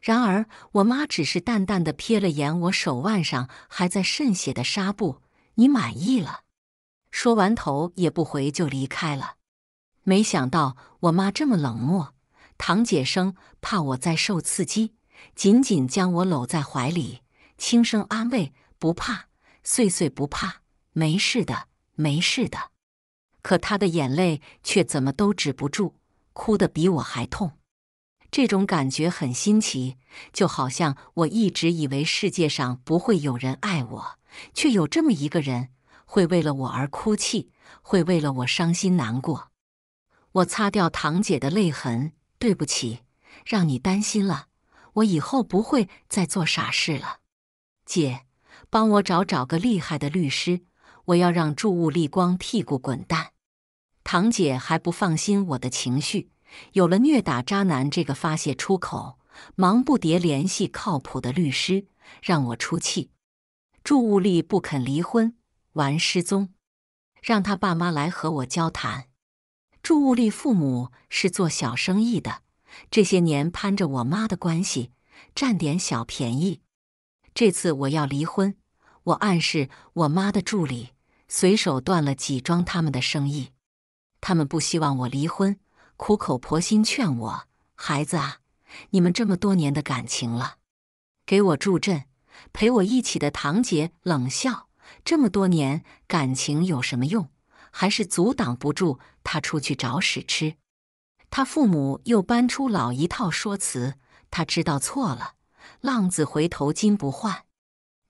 然而，我妈只是淡淡的瞥了眼我手腕上还在渗血的纱布，你满意了？说完，头也不回就离开了。没想到我妈这么冷漠。堂姐生怕我再受刺激，紧紧将我搂在怀里。轻声安慰：“不怕，岁岁不怕，没事的，没事的。”可他的眼泪却怎么都止不住，哭得比我还痛。这种感觉很新奇，就好像我一直以为世界上不会有人爱我，却有这么一个人会为了我而哭泣，会为了我伤心难过。我擦掉堂姐的泪痕：“对不起，让你担心了。我以后不会再做傻事了。”姐，帮我找找个厉害的律师，我要让祝物力光屁股滚蛋。堂姐还不放心我的情绪，有了虐打渣男这个发泄出口，忙不迭联系靠谱的律师让我出气。祝物力不肯离婚，玩失踪，让他爸妈来和我交谈。祝物力父母是做小生意的，这些年攀着我妈的关系，占点小便宜。这次我要离婚，我暗示我妈的助理，随手断了几桩他们的生意。他们不希望我离婚，苦口婆心劝我：“孩子啊，你们这么多年的感情了，给我助阵，陪我一起的。”堂姐冷笑：“这么多年感情有什么用？还是阻挡不住他出去找屎吃。”他父母又搬出老一套说辞：“他知道错了。”浪子回头金不换，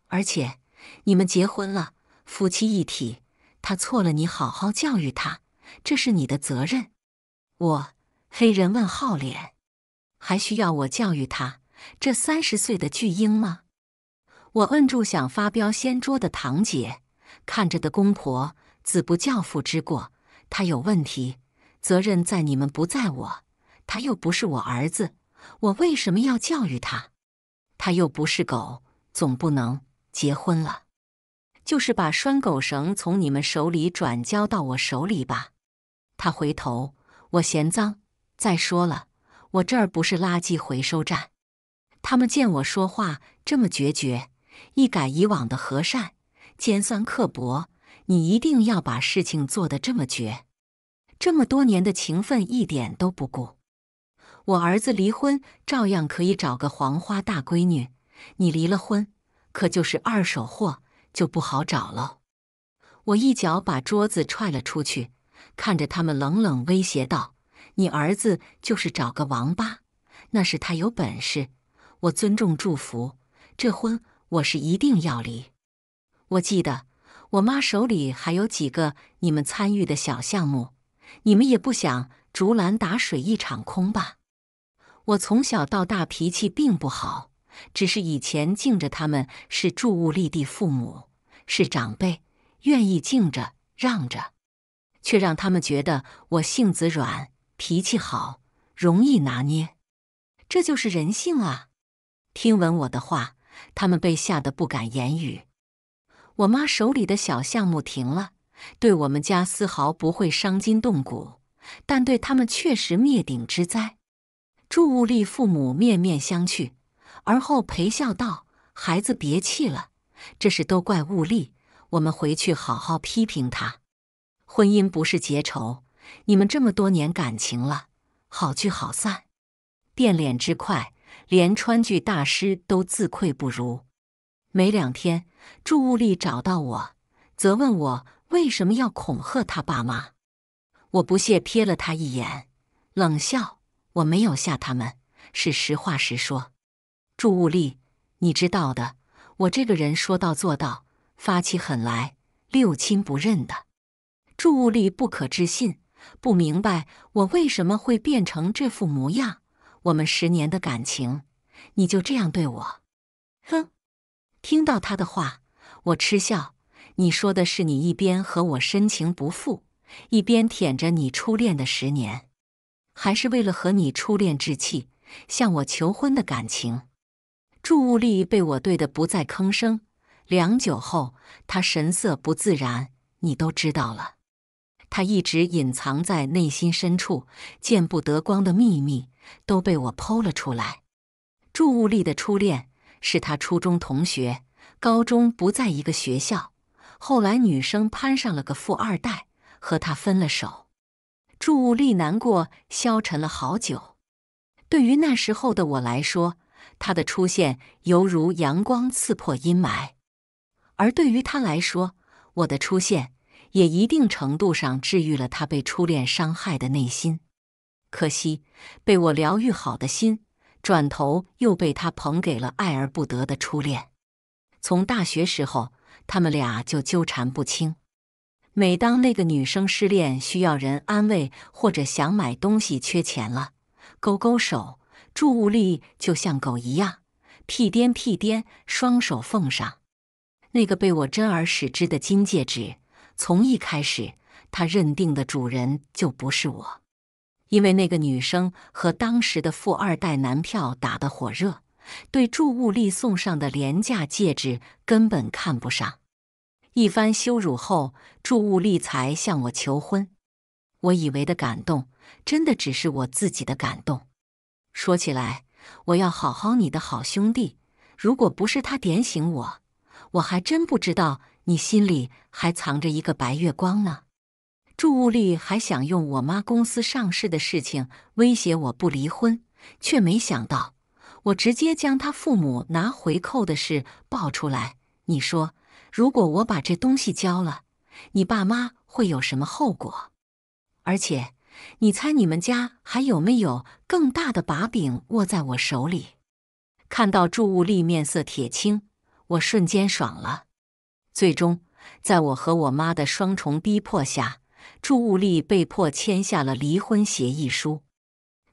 而且你们结婚了，夫妻一体。他错了，你好好教育他，这是你的责任。我黑人问号脸，还需要我教育他这三十岁的巨婴吗？我摁住想发飙掀桌的堂姐，看着的公婆，子不教父之过，他有问题，责任在你们，不在我。他又不是我儿子，我为什么要教育他？他又不是狗，总不能结婚了。就是把拴狗绳从你们手里转交到我手里吧。他回头，我嫌脏。再说了，我这儿不是垃圾回收站。他们见我说话这么决绝，一改以往的和善，尖酸刻薄。你一定要把事情做得这么绝，这么多年的情分一点都不顾。我儿子离婚照样可以找个黄花大闺女，你离了婚可就是二手货，就不好找了。我一脚把桌子踹了出去，看着他们冷冷威胁道：“你儿子就是找个王八，那是他有本事。我尊重祝福这婚，我是一定要离。我记得我妈手里还有几个你们参与的小项目，你们也不想竹篮打水一场空吧？”我从小到大脾气并不好，只是以前敬着他们是住物立地父母，是长辈，愿意敬着让着，却让他们觉得我性子软，脾气好，容易拿捏。这就是人性啊！听闻我的话，他们被吓得不敢言语。我妈手里的小项目停了，对我们家丝毫不会伤筋动骨，但对他们确实灭顶之灾。祝物力父母面面相觑，而后陪笑道：“孩子，别气了，这事都怪物力，我们回去好好批评他。婚姻不是结仇，你们这么多年感情了，好聚好散。变脸之快，连川剧大师都自愧不如。”没两天，祝物力找到我，责问我为什么要恐吓他爸妈。我不屑瞥了他一眼，冷笑。我没有吓他们，是实话实说。祝物力，你知道的，我这个人说到做到，发起狠来六亲不认的。祝物力不可置信，不明白我为什么会变成这副模样。我们十年的感情，你就这样对我？哼！听到他的话，我嗤笑。你说的是你一边和我深情不复，一边舔着你初恋的十年。还是为了和你初恋置气，向我求婚的感情，祝物力被我怼的不再吭声。良久后，他神色不自然。你都知道了，他一直隐藏在内心深处、见不得光的秘密，都被我剖了出来。祝物力的初恋是他初中同学，高中不在一个学校，后来女生攀上了个富二代，和他分了手。注意力难过，消沉了好久。对于那时候的我来说，他的出现犹如阳光刺破阴霾；而对于他来说，我的出现也一定程度上治愈了他被初恋伤害的内心。可惜，被我疗愈好的心，转头又被他捧给了爱而不得的初恋。从大学时候，他们俩就纠缠不清。每当那个女生失恋需要人安慰，或者想买东西缺钱了，勾勾手，祝物力就像狗一样，屁颠屁颠，双手奉上那个被我真而使之的金戒指。从一开始，他认定的主人就不是我，因为那个女生和当时的富二代男票打得火热，对祝物力送上的廉价戒指根本看不上。一番羞辱后，祝物力才向我求婚。我以为的感动，真的只是我自己的感动。说起来，我要好好你的好兄弟。如果不是他点醒我，我还真不知道你心里还藏着一个白月光呢。祝物力还想用我妈公司上市的事情威胁我不离婚，却没想到我直接将他父母拿回扣的事爆出来。你说？如果我把这东西交了，你爸妈会有什么后果？而且，你猜你们家还有没有更大的把柄握在我手里？看到祝物力面色铁青，我瞬间爽了。最终，在我和我妈的双重逼迫下，祝物力被迫签下了离婚协议书。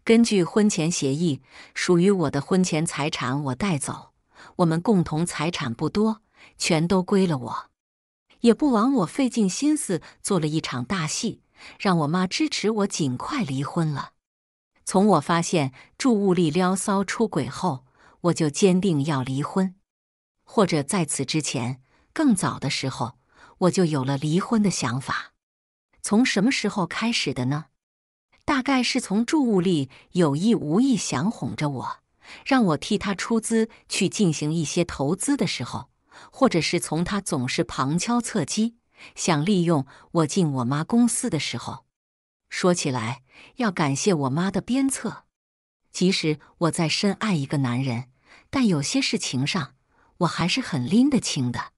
根据婚前协议，属于我的婚前财产我带走，我们共同财产不多。全都归了我，也不枉我费尽心思做了一场大戏，让我妈支持我尽快离婚了。从我发现祝物力撩骚出轨后，我就坚定要离婚，或者在此之前更早的时候，我就有了离婚的想法。从什么时候开始的呢？大概是从祝物力有意无意想哄着我，让我替他出资去进行一些投资的时候。或者是从他总是旁敲侧击，想利用我进我妈公司的时候，说起来要感谢我妈的鞭策。即使我再深爱一个男人，但有些事情上我还是很拎得清的。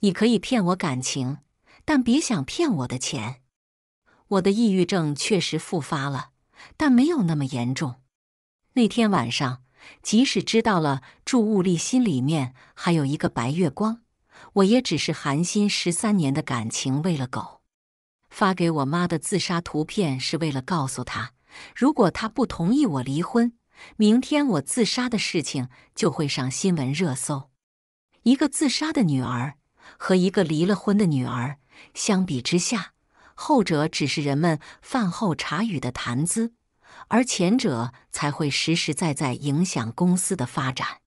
你可以骗我感情，但别想骗我的钱。我的抑郁症确实复发了，但没有那么严重。那天晚上。即使知道了祝物力心里面还有一个白月光，我也只是寒心十三年的感情喂了狗。发给我妈的自杀图片是为了告诉她，如果她不同意我离婚，明天我自杀的事情就会上新闻热搜。一个自杀的女儿和一个离了婚的女儿，相比之下，后者只是人们饭后茶语的谈资。而前者才会实实在在影响公司的发展，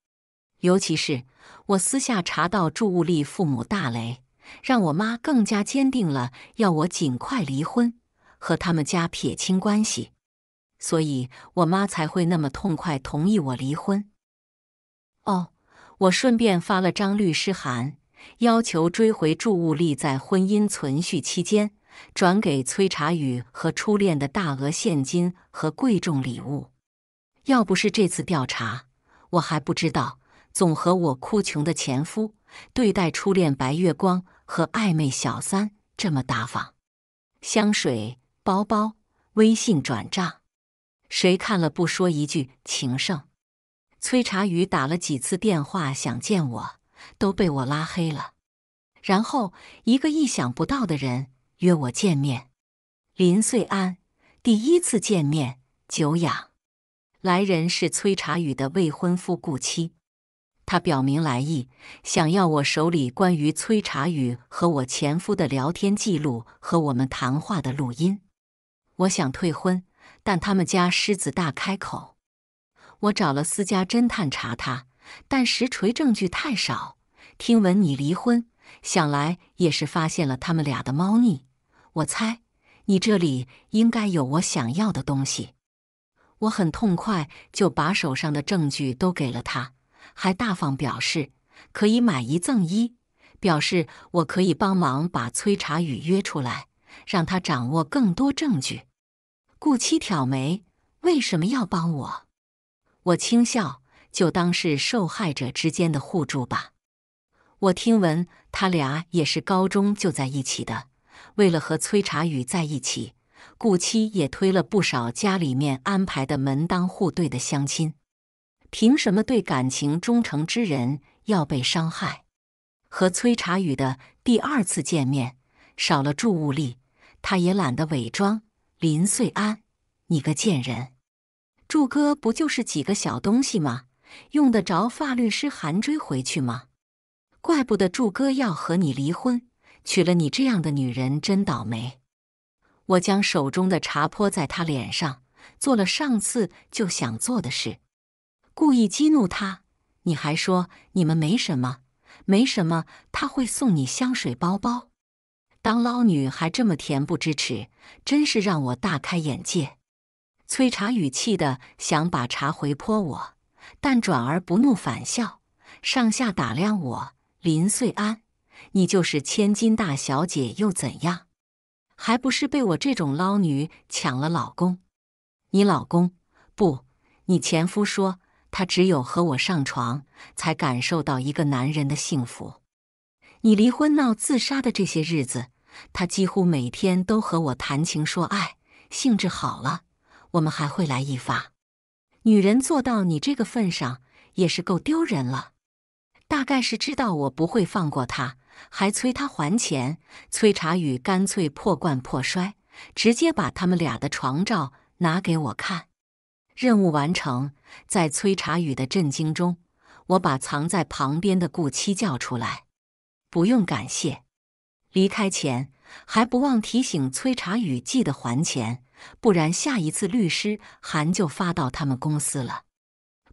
尤其是我私下查到祝物力父母大雷，让我妈更加坚定了要我尽快离婚，和他们家撇清关系，所以我妈才会那么痛快同意我离婚。哦，我顺便发了张律师函，要求追回祝物力在婚姻存续期间。转给崔查宇和初恋的大额现金和贵重礼物。要不是这次调查，我还不知道总和我哭穷的前夫对待初恋白月光和暧昧小三这么大方。香水、包包、微信转账，谁看了不说一句情圣？崔查宇打了几次电话想见我，都被我拉黑了。然后一个意想不到的人。约我见面，林穗安，第一次见面，久仰。来人是崔查宇的未婚夫顾七，他表明来意，想要我手里关于崔查宇和我前夫的聊天记录和我们谈话的录音。我想退婚，但他们家狮子大开口。我找了私家侦探查他，但实锤证据太少。听闻你离婚，想来也是发现了他们俩的猫腻。我猜你这里应该有我想要的东西，我很痛快就把手上的证据都给了他，还大方表示可以买一赠一，表示我可以帮忙把崔查宇约出来，让他掌握更多证据。顾七挑眉，为什么要帮我？我轻笑，就当是受害者之间的互助吧。我听闻他俩也是高中就在一起的。为了和崔查宇在一起，顾七也推了不少家里面安排的门当户对的相亲。凭什么对感情忠诚之人要被伤害？和崔查宇的第二次见面，少了祝物力，他也懒得伪装。林穗安，你个贱人，祝哥不就是几个小东西吗？用得着发律师函追回去吗？怪不得祝哥要和你离婚。娶了你这样的女人真倒霉！我将手中的茶泼在她脸上，做了上次就想做的事，故意激怒她。你还说你们没什么，没什么？他会送你香水包包？当捞女还这么恬不知耻，真是让我大开眼界。崔茶语气的想把茶回泼我，但转而不怒反笑，上下打量我，林穗安。你就是千金大小姐又怎样，还不是被我这种捞女抢了老公？你老公不？你前夫说他只有和我上床才感受到一个男人的幸福。你离婚闹自杀的这些日子，他几乎每天都和我谈情说爱。兴致好了，我们还会来一发。女人做到你这个份上也是够丢人了。大概是知道我不会放过他。还催他还钱，崔查宇干脆破罐破摔，直接把他们俩的床罩拿给我看。任务完成，在崔查宇的震惊中，我把藏在旁边的顾七叫出来。不用感谢，离开前还不忘提醒崔查宇记得还钱，不然下一次律师函就发到他们公司了。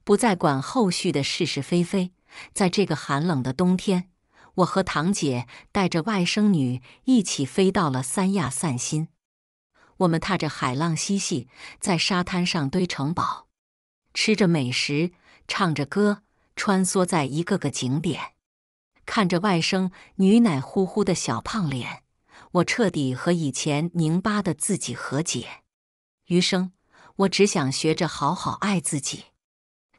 不再管后续的是是非非，在这个寒冷的冬天。我和堂姐带着外甥女一起飞到了三亚散心，我们踏着海浪嬉戏，在沙滩上堆城堡，吃着美食，唱着歌，穿梭在一个个景点，看着外甥女奶呼呼的小胖脸，我彻底和以前拧巴的自己和解。余生，我只想学着好好爱自己。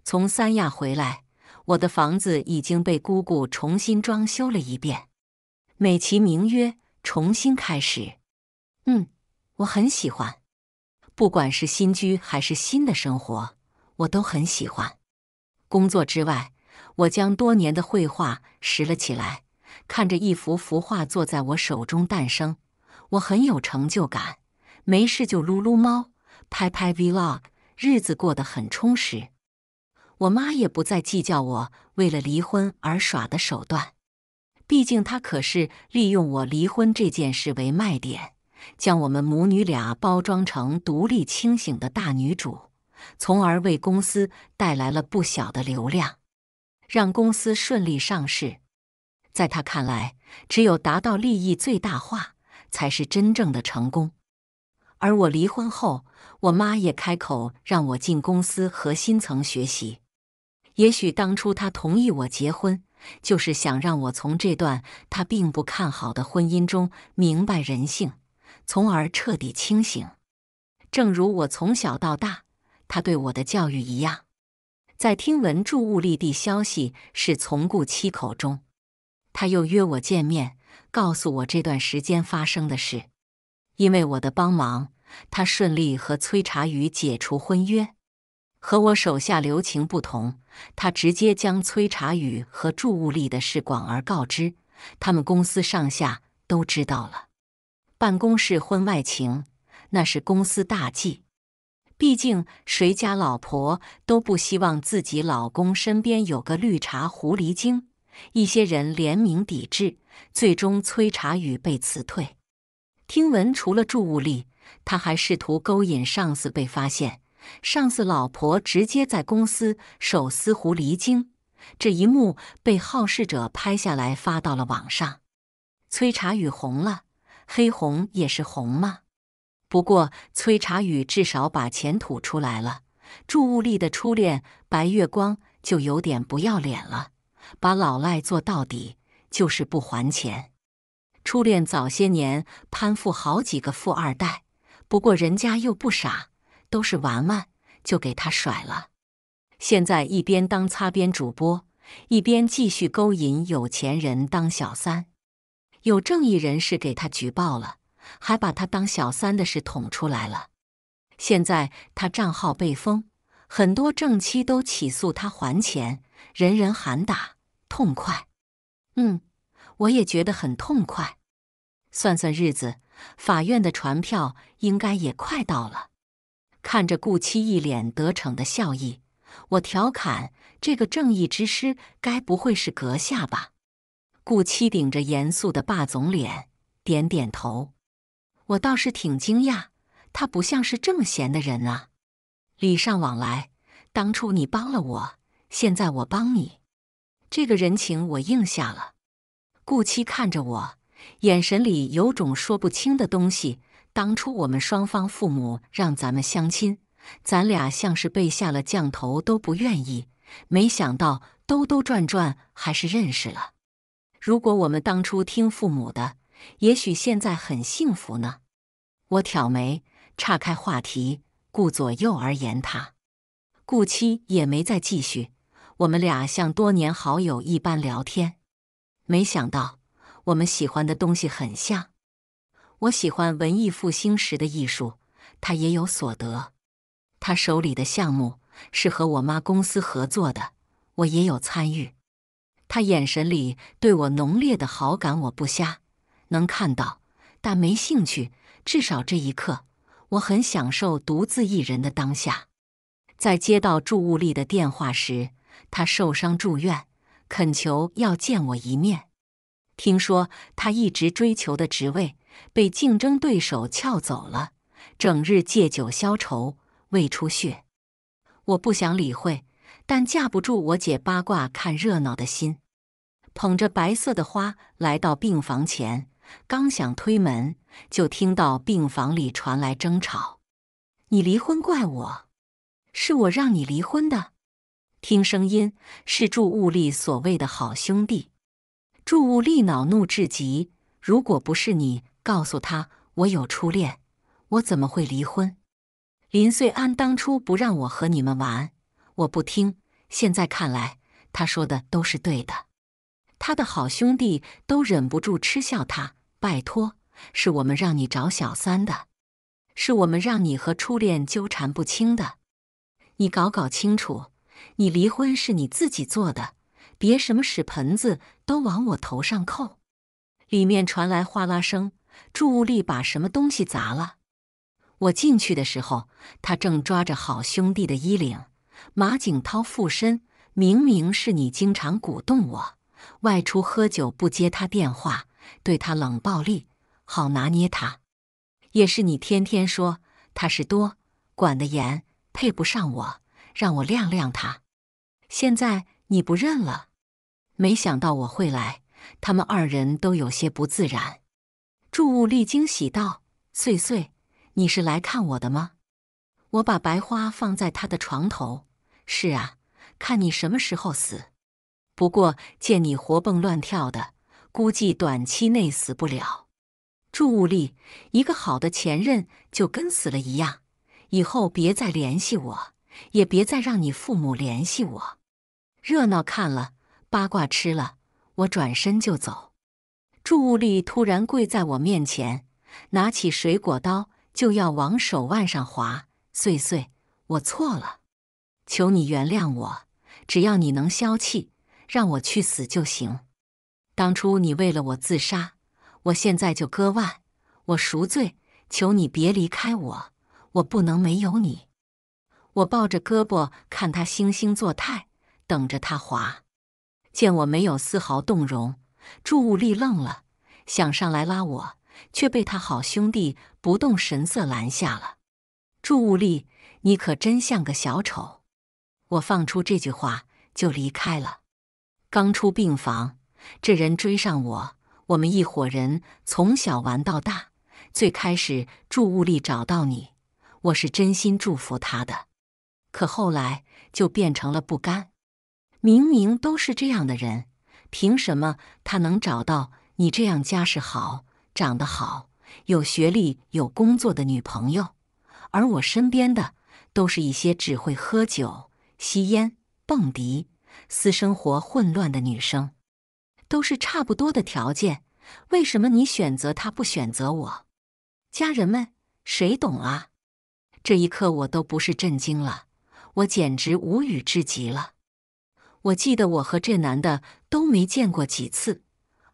从三亚回来。我的房子已经被姑姑重新装修了一遍，美其名曰“重新开始”。嗯，我很喜欢，不管是新居还是新的生活，我都很喜欢。工作之外，我将多年的绘画拾了起来，看着一幅幅画作在我手中诞生，我很有成就感。没事就撸撸猫，拍拍 Vlog，日子过得很充实。我妈也不再计较我为了离婚而耍的手段，毕竟她可是利用我离婚这件事为卖点，将我们母女俩包装成独立清醒的大女主，从而为公司带来了不小的流量，让公司顺利上市。在她看来，只有达到利益最大化，才是真正的成功。而我离婚后，我妈也开口让我进公司核心层学习。也许当初他同意我结婚，就是想让我从这段他并不看好的婚姻中明白人性，从而彻底清醒。正如我从小到大，他对我的教育一样。在听闻住物立地消息是从顾七口中，他又约我见面，告诉我这段时间发生的事。因为我的帮忙，他顺利和崔查宇解除婚约。和我手下留情不同，他直接将崔查宇和祝物力的事广而告之，他们公司上下都知道了。办公室婚外情，那是公司大忌。毕竟谁家老婆都不希望自己老公身边有个绿茶狐狸精。一些人联名抵制，最终崔查宇被辞退。听闻除了祝物力，他还试图勾引上司被发现。上司老婆直接在公司手撕狐狸精，这一幕被好事者拍下来发到了网上，崔查宇红了，黑红也是红吗？不过崔查宇至少把钱吐出来了，祝物力的初恋白月光就有点不要脸了，把老赖做到底，就是不还钱。初恋早些年攀附好几个富二代，不过人家又不傻。都是玩玩就给他甩了，现在一边当擦边主播，一边继续勾引有钱人当小三。有正义人士给他举报了，还把他当小三的事捅出来了。现在他账号被封，很多正妻都起诉他还钱，人人喊打，痛快。嗯，我也觉得很痛快。算算日子，法院的传票应该也快到了。看着顾七一脸得逞的笑意，我调侃：“这个正义之师，该不会是阁下吧？”顾七顶着严肃的霸总脸，点点头。我倒是挺惊讶，他不像是这么闲的人啊。礼尚往来，当初你帮了我，现在我帮你，这个人情我应下了。顾七看着我，眼神里有种说不清的东西。当初我们双方父母让咱们相亲，咱俩像是被下了降头，都不愿意。没想到兜兜转转还是认识了。如果我们当初听父母的，也许现在很幸福呢。我挑眉，岔开话题，顾左右而言他。顾七也没再继续。我们俩像多年好友一般聊天。没想到我们喜欢的东西很像。我喜欢文艺复兴时的艺术，他也有所得。他手里的项目是和我妈公司合作的，我也有参与。他眼神里对我浓烈的好感，我不瞎，能看到，但没兴趣。至少这一刻，我很享受独自一人的当下。在接到祝物力的电话时，他受伤住院，恳求要见我一面。听说他一直追求的职位。被竞争对手撬走了，整日借酒消愁，胃出血。我不想理会，但架不住我姐八卦看热闹的心。捧着白色的花来到病房前，刚想推门，就听到病房里传来争吵：“你离婚怪我，是我让你离婚的。”听声音是祝物力所谓的好兄弟。祝物力恼怒至极，如果不是你。告诉他，我有初恋，我怎么会离婚？林穗安当初不让我和你们玩，我不听。现在看来，他说的都是对的。他的好兄弟都忍不住嗤笑他。拜托，是我们让你找小三的，是我们让你和初恋纠缠不清的。你搞搞清楚，你离婚是你自己做的，别什么屎盆子都往我头上扣。里面传来哗啦声。助力把什么东西砸了。我进去的时候，他正抓着好兄弟的衣领。马景涛附身，明明是你经常鼓动我外出喝酒，不接他电话，对他冷暴力，好拿捏他。也是你天天说他是多管得严，配不上我，让我晾晾他。现在你不认了，没想到我会来。他们二人都有些不自然。祝物力惊喜道：“岁岁，你是来看我的吗？”我把白花放在他的床头。是啊，看你什么时候死。不过见你活蹦乱跳的，估计短期内死不了。祝物力，一个好的前任就跟死了一样。以后别再联系我，也别再让你父母联系我。热闹看了，八卦吃了，我转身就走。祝力突然跪在我面前，拿起水果刀就要往手腕上划。碎碎，我错了，求你原谅我。只要你能消气，让我去死就行。当初你为了我自杀，我现在就割腕，我赎罪。求你别离开我，我不能没有你。我抱着胳膊看他惺惺作态，等着他划。见我没有丝毫动容。祝物力愣了，想上来拉我，却被他好兄弟不动神色拦下了。祝物力，你可真像个小丑！我放出这句话就离开了。刚出病房，这人追上我。我们一伙人从小玩到大，最开始祝物力找到你，我是真心祝福他的，可后来就变成了不甘。明明都是这样的人。凭什么他能找到你这样家世好、长得好、有学历、有工作的女朋友，而我身边的都是一些只会喝酒、吸烟、蹦迪、私生活混乱的女生？都是差不多的条件，为什么你选择他不选择我？家人们，谁懂啊？这一刻我都不是震惊了，我简直无语至极了。我记得我和这男的都没见过几次，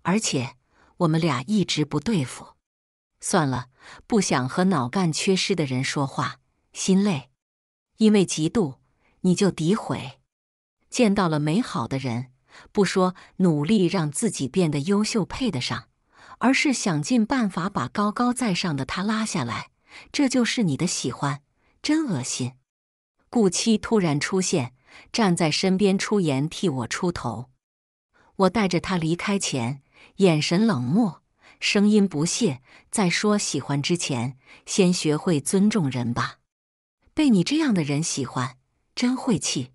而且我们俩一直不对付。算了，不想和脑干缺失的人说话，心累。因为嫉妒，你就诋毁。见到了美好的人，不说努力让自己变得优秀配得上，而是想尽办法把高高在上的他拉下来。这就是你的喜欢，真恶心。顾七突然出现。站在身边出言替我出头，我带着他离开前，眼神冷漠，声音不屑。在说喜欢之前，先学会尊重人吧。被你这样的人喜欢，真晦气。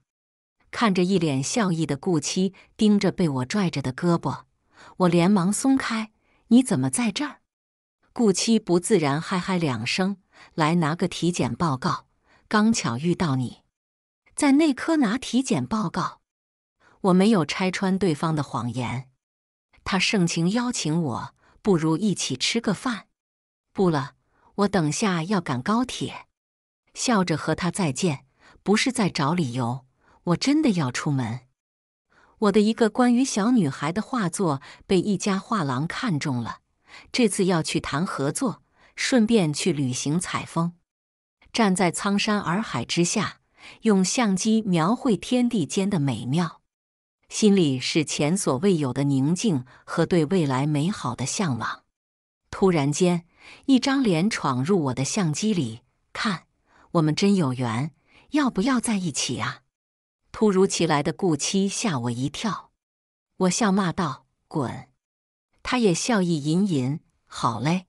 看着一脸笑意的顾七，盯着被我拽着的胳膊，我连忙松开。你怎么在这儿？顾七不自然，嗨嗨两声，来拿个体检报告。刚巧遇到你。在内科拿体检报告，我没有拆穿对方的谎言。他盛情邀请我，不如一起吃个饭。不了，我等下要赶高铁。笑着和他再见，不是在找理由，我真的要出门。我的一个关于小女孩的画作被一家画廊看中了，这次要去谈合作，顺便去旅行采风。站在苍山洱海之下。用相机描绘天地间的美妙，心里是前所未有的宁静和对未来美好的向往。突然间，一张脸闯入我的相机里，看，我们真有缘，要不要在一起啊？突如其来的顾七吓我一跳，我笑骂道：“滚！”他也笑意隐隐：“好嘞。”